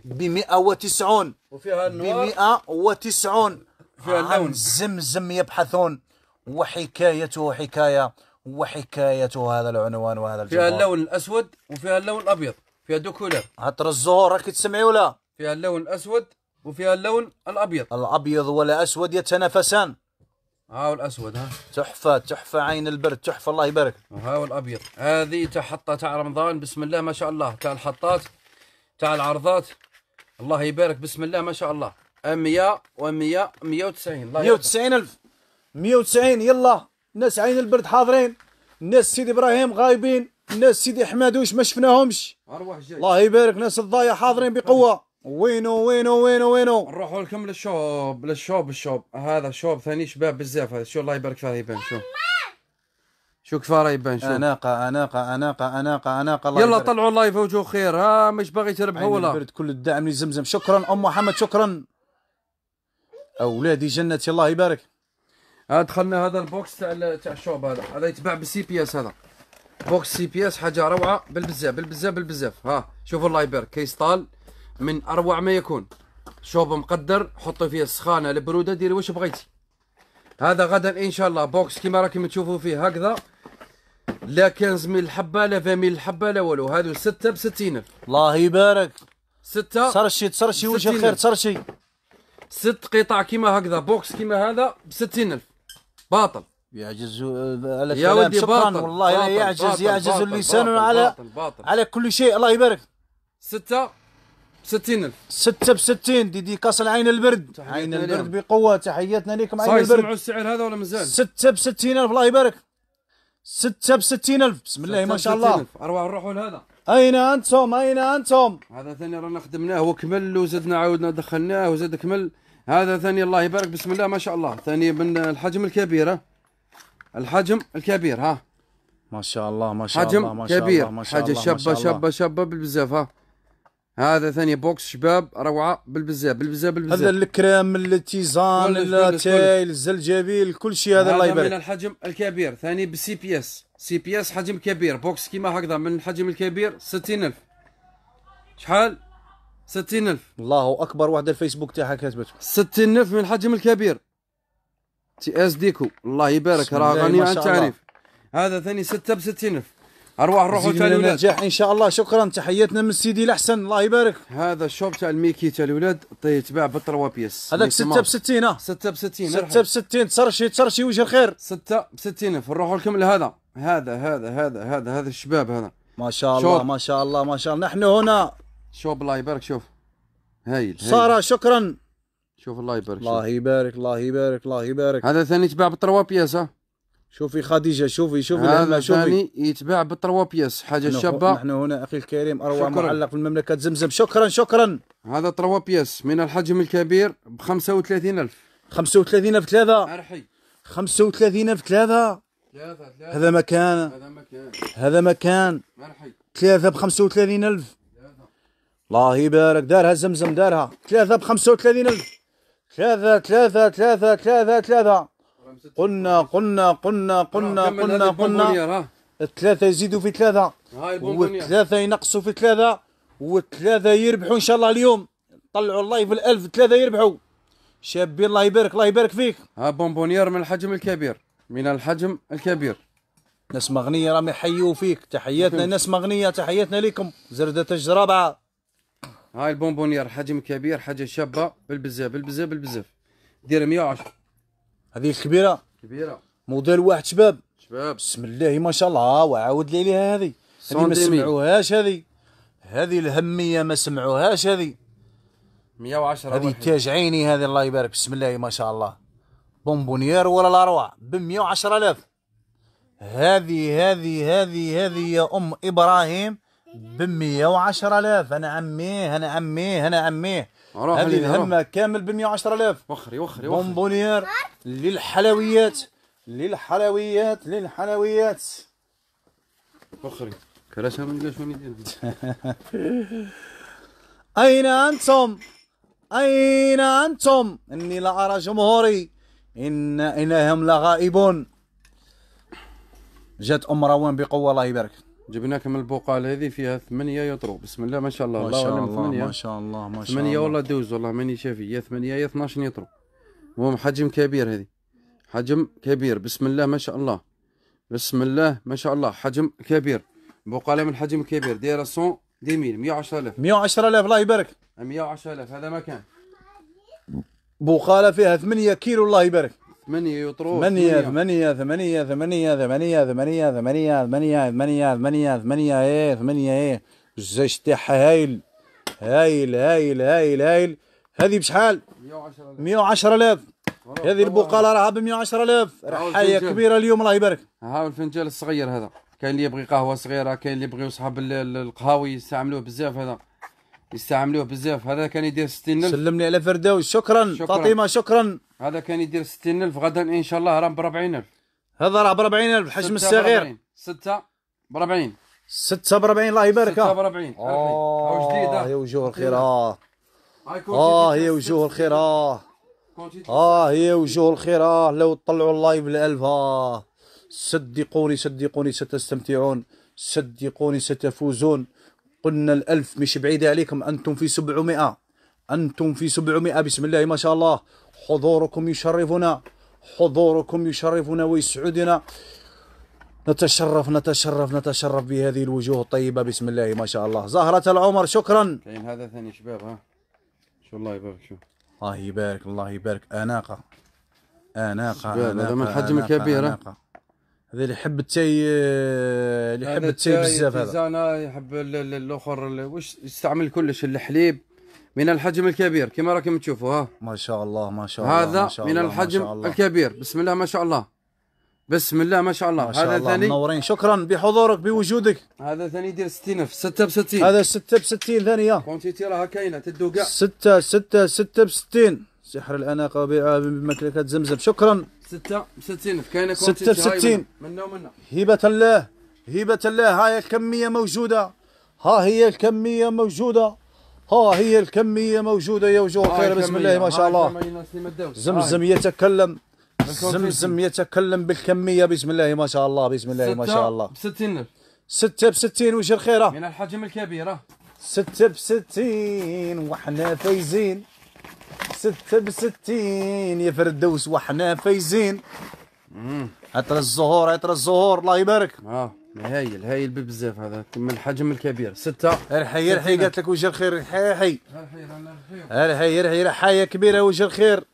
ب 190 وفيها النوار ب 190 فيها اللون عن زمزم يبحثون وحكايته حكايه وحكاية هذا العنوان وهذا الجمهور فيها اللون الأسود وفيها اللون الأبيض فيها دو كولر عطر الزهور راك تسمعي ولا فيها اللون الأسود وفيها اللون الأبيض الأبيض والأسود يتنافسان ها الأسود ها تحفة تحفة عين البرد تحفة الله يبارك هو الأبيض هذه تاع حطة تاع رمضان بسم الله ما شاء الله تاع الحطات تاع العرضات الله يبارك بسم الله ما شاء الله 100 و 100 190 190 ألف 190 يلا ناس عين البرد حاضرين ناس سيدي ابراهيم غايبين ناس سيدي حمادوش ما شفناهمش الله يبارك ناس الضايع حاضرين بقوه وينو وينو وينو وينو نروحوا لكم للشوب للشوب الشوب هذا شوب ثاني شباب بزاف هذا شو الله يبارك فيه يبان شو شو كيف راه يبان شو اناقه اناقه اناقه اناقه اناقه الله يلا طلعوا الله يفوجوا خير ها مش باغي تربحوا ولا برد كل الدعم لزمزم شكرا ام محمد شكرا اولادي جنتي الله يبارك ها دخلنا هذا البوكس تاع تاع الشوب هذا هذا يتباع بالسي بي اس هذا بوكس سي بي اس حاجه روعه بالبزاف بالبزاف بالبزاف ها شوفوا الله يبارك كيسطال من اروع ما يكون شوب مقدر حطي فيه السخانه البروده ديري واش بغيتي هذا غدا ان شاء الله بوكس كيما راكم تشوفوا فيه هكذا لا 15 ميل الحبه لا 20 ميل الحبه لا والو هادو سته ب الف الله يبارك سته ترشي ترشي وجه خير ترشي ست قطع كيما هكذا بوكس كيما هذا ب 60000 باطل يعجز آه، على يا ودي باطل والله باطل يعجز باطل يعجز باطل اللسان باطل على باطل باطل على كل شيء الله يبارك ستة بستين ألف ستة بستين دي دي كاس العين البرد عين البرد بقوة تحياتنا لكم عين البرد سمعوا السعر هذا ولا مازال ستة بستين ألف الله يبارك ستة بستين ألف بسم الله ما شاء الله اروع نروحوا لهذا أين أنتم أين أنتم هذا ثاني رانا خدمناه وكمل وزدنا عاودنا دخلناه وزاد كمل هذا ثاني الله يبارك بسم الله ما شاء الله ثاني من الحجم الكبير الحجم الكبير ها ما شاء الله ما شاء حجم الله ما شاء كبير الله ما شاء حاجة شابة شابة شابة بالبزاف ها هذا ثاني بوكس شباب روعة بالبزاف بالبزاف بالبزاف هذا الكريم التيزان التايل الزلجبيل كل شيء هذا الله يبارك هذا من الحجم الكبير ثاني بالسي بي اس سي بي اس حجم كبير بوكس كيما هكذا من الحجم الكبير 60000 شحال 60000 الله اكبر وحده الفيسبوك تاعها ستين 60000 من الحجم الكبير تي اس ديكو الله يبارك راه غني عن التعريف هذا ثاني 6 ب 60000 ارواح روحوا تاع الولاد نجاح ان شاء الله شكرا تحياتنا من سيدي الاحسن الله يبارك هذا الشوب تاع الميكي تاع الولاد يتباع ب بيس هذاك 6 ب 60 اه 6 ب 60 6 ب 60 ترشي ترشي وجه الخير 6 ب ألف نروحوا لكم لهذا هذا هذا هذا هذا هذا الشباب هذا ما شاء الله شوط. ما شاء الله ما شاء الله نحن هنا شوف الله يبارك شوف هايل ساره شكرا شوف الله يبارك الله يبارك الله يبارك الله يبارك هذا ثاني يتباع بالتروا بياس شوفي خديجه شوفي شوفي هذا ثاني يتباع بالتروا بياس حاجه شابه نحن هنا اخي الكريم اروع شكرا. معلق في المملكه زمزم شكرا شكرا هذا تروا بياس من الحجم الكبير ب 35000 35000 ثلاثه ارحي 35000 ثلاثه ثلاثه هذا مكان هذا مكان هذا مكان ارحي ثلاثه ب 35000 الله يبارك دارها زمزم دارها ثلاثة بخمسة وثلاثين ألف ثلاثة ثلاثة ثلاثة ثلاثة ثلاثة قلنا قلنا قلنا قلنا نعم، قلنا قلنا الثلاثة يزيدوا في ثلاثة والثلاثة ينقصوا في ثلاثة والثلاثة يربحوا إن شاء الله اليوم طلعوا الله في الألف ثلاثة يربحوا شابين الله يبارك الله يبارك فيك ها بونبونيير من الحجم الكبير من الحجم الكبير ناس مغنية راهم يحيوا فيك تحياتنا ناس مغنية تحياتنا لكم زردة الجرابعة هاي البونبونيير حجم كبير حجم شابه بالبزاف بالبزاف بالبزاف دير 110 هذه الكبيره كبيره موديل واحد شباب شباب بسم الله ما شاء الله وعاود لي عليها هذه هذه ما سمعوهاش هذه هذه الهميه ما سمعوهاش هذه 110 هذه تاج عيني هذه الله يبارك بسم الله ما شاء الله بونبونيير ولا الاروع ب 110000 هذه هذه هذه هذه يا ام ابراهيم بمية 110000 ألاف أنا عميه أنا عميه أنا عميه هذه الهمة كامل بمية 110000 ألاف وخري وخري وخري بونبونيير للحلويات للحلويات للحلويات وخري كراشة من شلون يدير أين أنتم؟ أين أنتم؟ إني لا أرى جمهوري إن إنهم لغائبون جات أم روان بقوة الله يبارك جبناك من البقال هذه فيها ثمانية يطرو بسم الله ما شاء الله ما شاء الله, ثمانية. ما شاء الله ما شاء الله ثمانية والله دوز والله ماني شافي يا ثمانية يا 12 يطرو المهم حجم كبير هذه حجم كبير بسم الله ما شاء الله بسم الله ما شاء الله حجم كبير بقالة من حجم كبير دايرة 100 ديميل 110000 110000 الله يبارك 110000 هذا مكان بقالة فيها 8 كيلو الله يبارك ثمانية يطرو ثمانية ثمانية ثمانية ثمانية ثمانية ثمانية ثمانية ثمانية ثمانية ثمانية ثمانية ايه ثمانية ايه زاش تاعها هايل هايل هايل هايل هايل هذه بشحال؟ 110 110000 هذه البقالة راها ب 110000 رحاية كبيرة اليوم الله يبارك ها الفنجان الصغير هذا كاين اللي يبغي قهوة صغيرة كاين اللي يبغي صحاب القهاوي يستعملوه بزاف هذا يستعملوه بزاف هذا كان يدير 60000 سلم لي على فردوس شكرا, شكرا. فاطمة شكرا هذا كان يدير 60000 غدا ان شاء الله راه ب 40000 هذا راه ب 40000 الحجم الصغير 6 ب 40 6 ب 40 الله يبارك 6 ب 40 اه جديده هي وجوه الخير إيه. اه اه هي وجوه الخير اه اه هي وجوه الخير اه لو طلعوا اللايف 1000 اه صدقوني صدقوني ستستمتعون صدقوني ستفوزون قلنا الألف مش بعيدة عليكم أنتم في سبعمائة أنتم في سبعمائة بسم الله ما شاء الله حضوركم يشرفنا حضوركم يشرفنا ويسعدنا نتشرف نتشرف نتشرف بهذه الوجوه الطيبة بسم الله ما شاء الله زهرة العمر شكرا كاين هذا ثاني شباب ها شو الله يبارك شو الله يبارك الله يبارك أناقة أناقة هذا من حجم كبير هذا اللي يحب التاي اللي يحب التاي بزاف هذا يحب الاخر واش يستعمل كلش الحليب من الحجم الكبير كما راكم تشوفوا ها ما شاء الله ما شاء الله هذا ما شاء الله من الحجم ما شاء الله. الكبير بسم الله ما شاء الله بسم الله ما شاء الله ما شاء هذا الله ثاني منورين شكرا بحضورك بوجودك هذا ثاني يدير الف 6 ب 60 هذا 6 ب 60 ثاني كونتيتي راها كاينه كاع 6 6 6 ب 60 سحر الاناقه بيعها زمزم شكرا 6 ب 60 كاينه كونتيتي 6 ب 60 منا ومنا هبه الله هبه الله هاي الكميه موجوده ها هي الكميه موجوده ها آه، هي الكميه موجوده يا وجوه آه، خير بسم الله ما شاء الله زمزم يتكلم زمزم يتكلم بالكميه بسم الله ما شاء الله بسم الله ما شاء الله بستين ستة بستين وش الخيره من الحجم الكبيره ستة بستين وحنا فايزين ستة بستين يا فردوس وحنا فايزين عطر الزهور عطر الزهور الله يبارك آه. هايل هايل بزاف هذا من الحجم الكبير ستة ارحي ارحي قالت لك وجه الخير ارحي ارحي ارحي ارحي ارحي كبيرة وجه الخير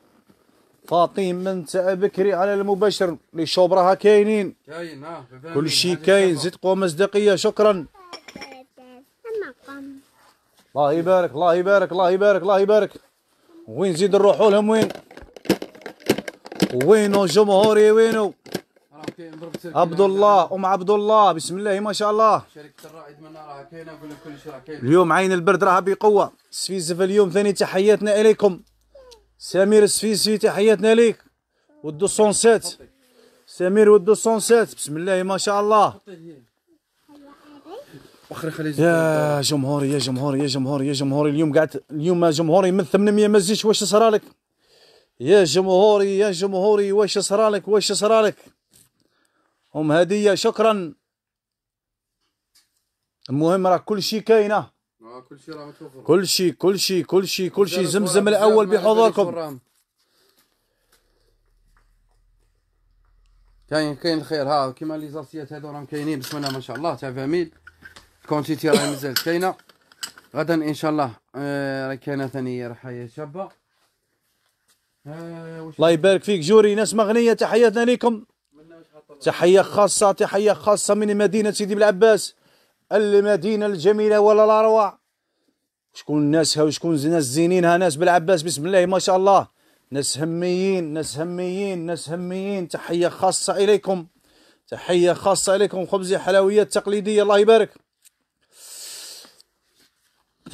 فاطمة تاع بكري على المباشر لي شوبراها كاينين كاين اه كل شيء كاين زيد قوة مصداقية شكرا الله يبارك الله يبارك الله يبارك الله يبارك وين زيد نروحوا لهم وين وينو جمهوري وينو عبد الله ام عبد الله بسم الله ما شاء الله شركه راها كاينه نقول كلشي راه كاين اليوم عين البرد راها بقوه السفيزف اليوم ثاني تحياتنا اليكم سمير في تحياتنا ليك ودو سونسات سمير ودو سونسات بسم الله ما شاء الله يا جمهوري يا جمهوري يا جمهوري يا جمهوري اليوم قعدت اليوم جمهوري من 800 ما زيدش واش صرالك يا جمهوري يا جمهوري واش صرالك واش صرالك هم هديه شكرا المهم راه كل شيء كاينه آه، كل شيء راه متوفر كل شيء كل شيء كل شيء كل شيء زمزم الاول بحضوركم كاين كاين الخير ها كيما لي زاسيات هادو راهم كاينين بسم الله ما شاء الله تاع فاميل كونتيتي راهي مازال كاينه غدا ان شاء الله آه، راه كاينه ثانيه راه حياه شابه آه، الله يبارك فيك جوري ناس مغنيه تحياتنا لكم تحية خاصة تحية خاصة من مدينة سيدي بالعباس المدينة الجميلة ولا الأروع شكون ناسها وشكون ناس زينينها ناس بالعباس بسم الله ما شاء الله ناس هميين ناس هميين ناس هميين تحية خاصة إليكم تحية خاصة إليكم خبزي حلويات تقليدية الله يبارك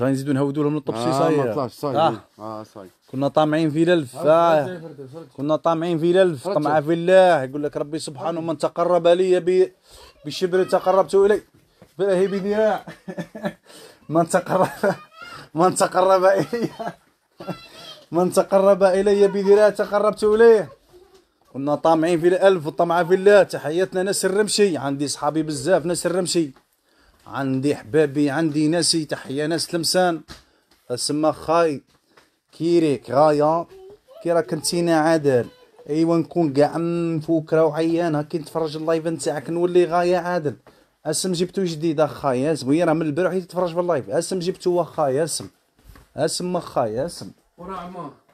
راني نزيدو نهودو لهم الطبسي آه صاير ما صاير اه, آه صاير كنا طامعين في الالف كنا طامعين في الالف طمع في الله يقول لك ربي سبحانه من تقرب لي بشبر تقربت الي باهي بذراع (laughs) من تقرب من تقرب الي (laughs) من تقرب الي بذراع تقربت اليه كنا طامعين في الالف وطمعه في الله تحياتنا ناس الرمشي عندي صحابي بزاف ناس الرمشي عندي حبابي عندي ناسي تحيه ناس تلمسان اسمها خاي كيريك غاية كي راه كنتينا عادل ايوا نكون كاع مفوكره وعيانه كي نتفرج اللايف نتاعك نولي غايه عادل اسم جبتو جديد اخا ياسم وهي راه من البارح تتفرج في اللايف اسم جبتو واخا يا اسم اخا يا اسم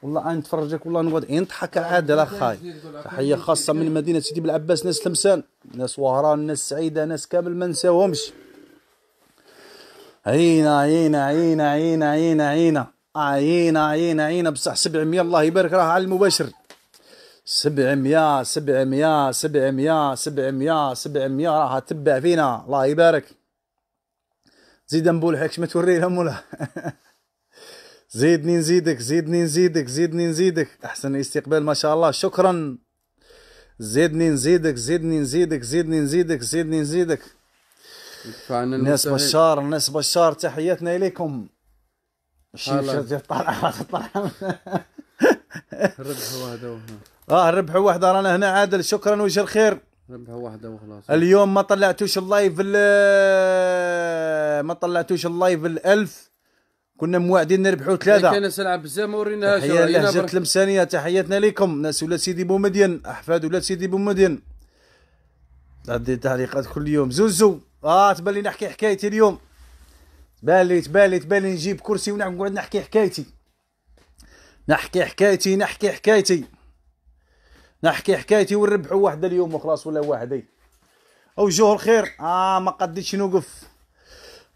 والله انا نتفرجك والله نوض إيه، نضحك عادل اخاي تحيه خاصه من مدينه سيدي بلعباس ناس تلمسان ناس وهران ناس سعيده ناس كامل ما نساوهمش عينا عينا عينا عينا عينا عينا عينا عينا عينا بصح 700 الله يبارك راه على المباشر 700 700 700 700 700 راها تبع فينا الله يبارك زيد نبول حكش ما توري لهم ولا (laughs) زيدني نزيدك زيدني نزيدك زيدني نزيدك احسن استقبال ما شاء الله شكرا زيدني نزيدك زيدني نزيدك زيدني نزيدك زيدني نزيدك ناس بشار ناس بشار تحياتنا اليكم الشيشه طالعه طالعه ربحوا واحده اه ربحوا واحده رانا هنا عادل شكرا وجه الخير ربحوا واحده وخلاص اليوم ما طلعتوش اللايف آه، ما طلعتوش اللايف الألف كنا مواعدين نربحوا ثلاثه كان سلعة بزاف ما وريناهاش تحيه لهجه اللمسانيه تحياتنا لكم ناس ولاد سيدي بومدين احفاد ولاد سيدي بومدين عندي تعليقات كل يوم زوزو اه تبان لي نحكي حكايتي اليوم باليت باليت بالي نجيب كرسي ونقعد نحكي حكايتي نحكي حكايتي نحكي حكايتي نحكي حكايتي ونربحوا واحده اليوم وخلاص ولا واحده او جوه الخير اه ما قديتش نوقف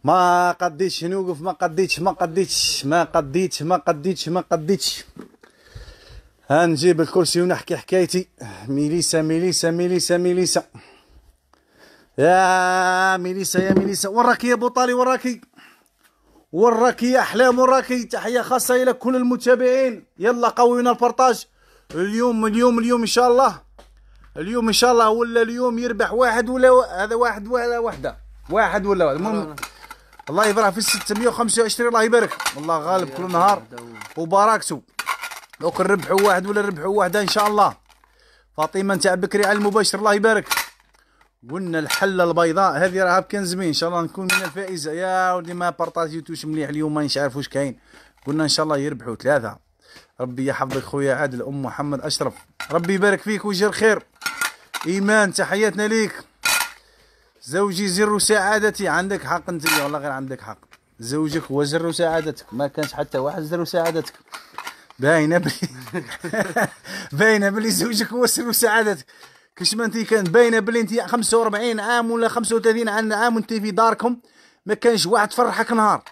ما قديتش نوقف ما قديتش ما قديتش ما قديتش ما قديتش ما قديتش نجيب الكرسي ونحكي حكايتي ميليسا ميليسا ميليسا ميليسا يا ميليسا يا ميليسا وراكي يا بوطالي وراكي وراكي احلام وراكي تحيه خاصه الى كل المتابعين يلا قوينا البارطاج اليوم اليوم اليوم ان شاء الله اليوم ان شاء الله ولا اليوم يربح واحد ولا و... هذا واحد ولا وحده واحد ولا واحد المهم الله يبارك في 625 الله يبارك الله غالب كل نهار وباركته لو ربحوا واحد ولا ربحوا واحده ان شاء الله فاطمه نتاع بكري على المباشر الله يبارك قلنا الحله البيضاء هذه راها بكنزمين ان شاء الله نكون من الفائزه يا ودي ما بارطاجيتوش مليح اليوم ما نعرف واش كاين قلنا ان شاء الله يربحوا ثلاثه ربي يحفظك خويا عادل ام محمد اشرف ربي يبارك فيك ويجر خير ايمان تحياتنا ليك زوجي زر سعادتي عندك حق انت والله غير عندك حق زوجك هو زر سعادتك ما كانش حتى واحد زر سعادتك باينه (laughs) باينه بلي زوجك هو سر سعادتك ما انتي كانت باينه بلي خمسة 45 عام ولا 35 عام وانتي في داركم ما كانش واحد تفرحك نهار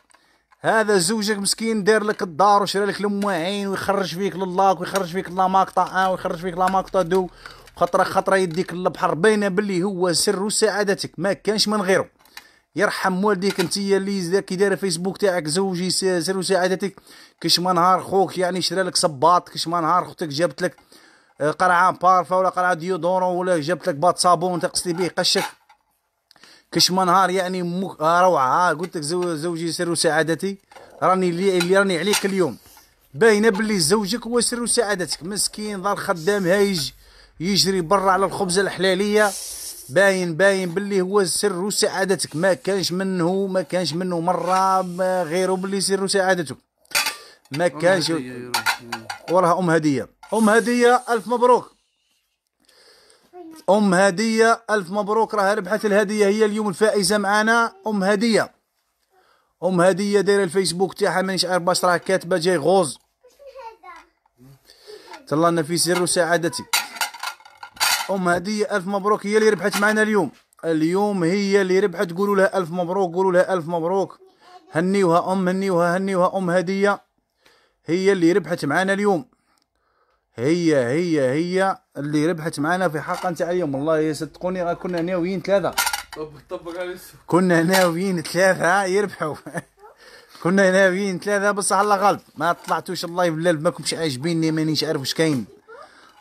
هذا زوجك مسكين دار لك الدار وشرى لك المواعين ويخرج فيك للاك ويخرج فيك لا ماكطا اه ويخرج فيك لا ماكطا دو خطره خطره يديك للبحر باينه بلي هو سر سعادتك ما كانش من غيره يرحم والديك انت اللي كي داير فيسبوك تاعك زوجي سر سعادتك كش ما نهار خوك يعني شرى لك صباط كش ما نهار اختك جابت لك آه، قرعه بارفا ولا قرعه ديودورون ولا جابت لك باط صابون تقصدي به قشك كش نهار يعني مك... آه روعه آه قلت لك زو... زوجي سر سعادتي راني اللي, اللي راني عليك اليوم باينه باللي زوجك هو سر سعادتك مسكين ظل خدام هايج يجري برا على الخبزه الحلاليه باين باين باللي هو سر سعادتك ما كانش منه ما كانش منه مره غيره باللي سر سعادته ما كانش وراها ام هديه ام هديه الف مبروك ام هديه الف مبروك راها ربحت الهديه هي اليوم الفائزه معانا ام هديه ام هديه دايره الفيسبوك تاعها مانيش عارف باش راه كاتبه جاي غوز تلانا في سر سعادتي ام هديه الف مبروك هي اللي ربحت معنا اليوم اليوم هي اللي ربحت قولوا لها الف مبروك قولوا لها الف مبروك هنيوها ام هنيوها هنيوها ام هديه هي اللي ربحت معنا اليوم هي هي هي اللي ربحت معنا في حقا نتاع اليوم والله صدقوني كنا ناويين ثلاثه طبق على كنا ناويين ثلاثه يربحوا (laughs) كنا ناويين ثلاثه بصح الله غلط ما طلعتوش الله بالله ماكمش عاجبيني مانيش عارف واش كاين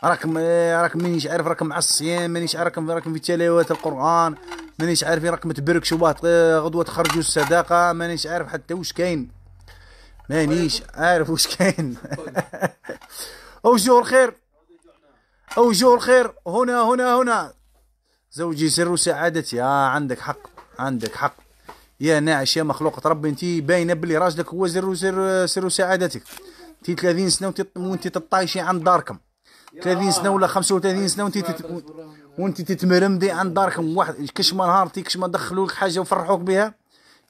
راكم راكم مانيش عارف راكم معصيين مانيش عارف راكم راكم في تلاوات القران مانيش عارفين راكم تبركشوا آه، غدوه تخرجوا الصداقه مانيش عارف حتى واش كاين مانيش طيب. عارف واش كاين طيب. (laughs) أوجه الخير أوجه الخير هنا هنا هنا زوجي سر سعادتي آه عندك حق عندك حق يا ناعش يا مخلوق ربي انت باينه بلي راجلك هو سر سر سر سعادتك انت 30 سنه وانت تطايشي عند داركم 30 سنه ولا 35 سنه وانت وانت تتمرمدي عند داركم واحد كش ما نهار كش ما دخلوا لك حاجه وفرحوك بها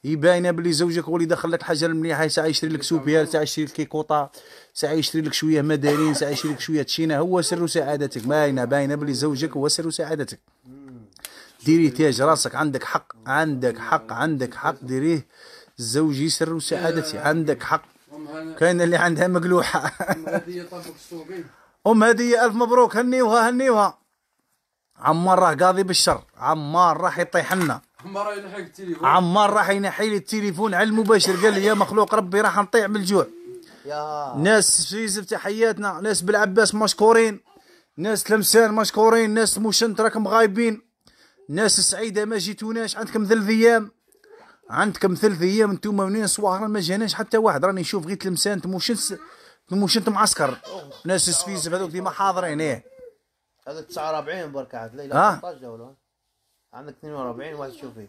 يباينه بلي زوجك هو اللي دخل لك حاجه المليحه ساعه يشري لك سوبيا ساعه يشري لك كيكوطه ساعه يشري لك شويه مدارين ساعه يشري لك شويه تشينا هو سر سعادتك باينه باينه بلي زوجك هو سر سعادتك ديري تاج راسك عندك حق عندك حق عندك حق ديريه زوجي سر سعادتي عندك حق كاين اللي عندها مقلوحه ام هديه ام هديه الف مبروك هنيوها هنيوها عمار راه قاضي بالشر عمار راح يطيح لنا عمار راح ينحي التليفون عمار راح ينحي لي التليفون على المباشر قال لي يا مخلوق ربي راح نطيع بالجوع يا. ناس سويسف تحياتنا ناس بالعباس مشكورين ناس تلمسان مشكورين ناس موشنت راكم غايبين ناس سعيده ما جيتوناش عندكم ثلث ايام عندكم ثلث ايام انتم منين صوار ما جاناش حتى واحد راني نشوف غير تلمسان تموشنت تموشنت معسكر ناس السويسف هذوك ديما حاضرين ايه هذا 49 برك عاد لا 18 عندك 42 واحد شوفي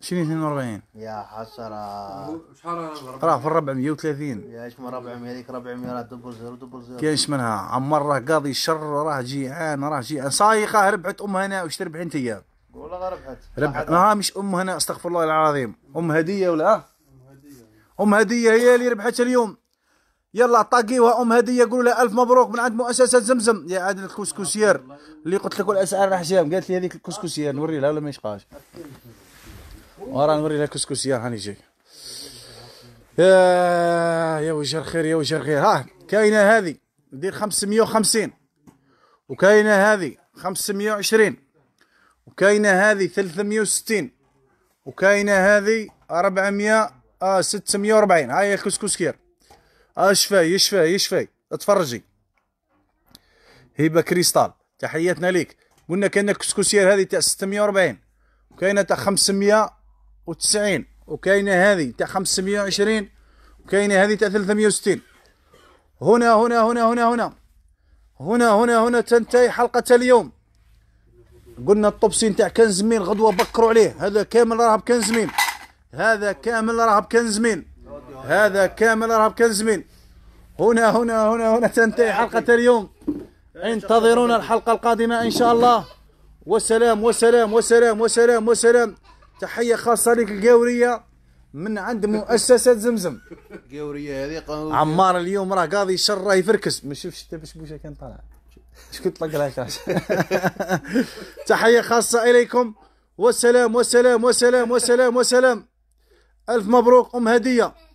شنو 42 يا حسرة شحال راه في الربع 130 يا اش من 400 هذيك 400 راه دبل زيرو دبل زيرو كاينش منها عمر راه قاضي الشر راه جيعان راه جيعان صايقه ربحت أم هنا واش تربح انت يا والله ربحت ربحت ها آه، مش ام هنا استغفر الله العظيم ام هديه ولا ام هديه ام هديه هي اللي ربحت اليوم يلا طاقيوها ام هديه قولوا لها الف مبروك من عند مؤسسه زمزم يا عاد الكسكسير اللي قلت لك الاسعار راح قالت لي هذيك الكسكسير نوري لها ولا ما يشقاش ورا نوري لها كسكسيه هاني جاي آه يا وجه الخير يا وجه الخير ها كاينه هذه دير 550 وكاينه هذه 520 وكاينه هذه 360 وكاينه هذه 400 آه 640 هاي الكسكس كير اشفى يشفى يشفى شفاي اتفرجي هبه كريستال تحياتنا ليك قلنا كاينه كسكسير هذه تاع 640 وكاينه تاع 500 وتسعين وكاينه هذه تاع 520 وكاينه هذه تاع 360 هنا هنا هنا هنا هنا هنا هنا هنا تنتهي حلقة اليوم قلنا تاع كنز كنزمين غدوة بكروا عليه هذا كامل راه بكنزمين هذا كامل راه بكنزمين هذا كامل راه بكنزمين هنا هنا هنا هنا تنتهي حلقة اليوم انتظرونا الحلقة القادمة إن شاء الله وسلام وسلام وسلام وسلام وسلام تحيه خاصه لك القاوريه من عند مؤسسه زمزم القاورية هذه قانون عمار اليوم راه قاضي شر راه يفركس ما شفتش انت باش كان طالع اش كنت طلق (laughs) تحيه خاصه اليكم والسلام والسلام والسلام والسلام والسلام الف مبروك ام هديه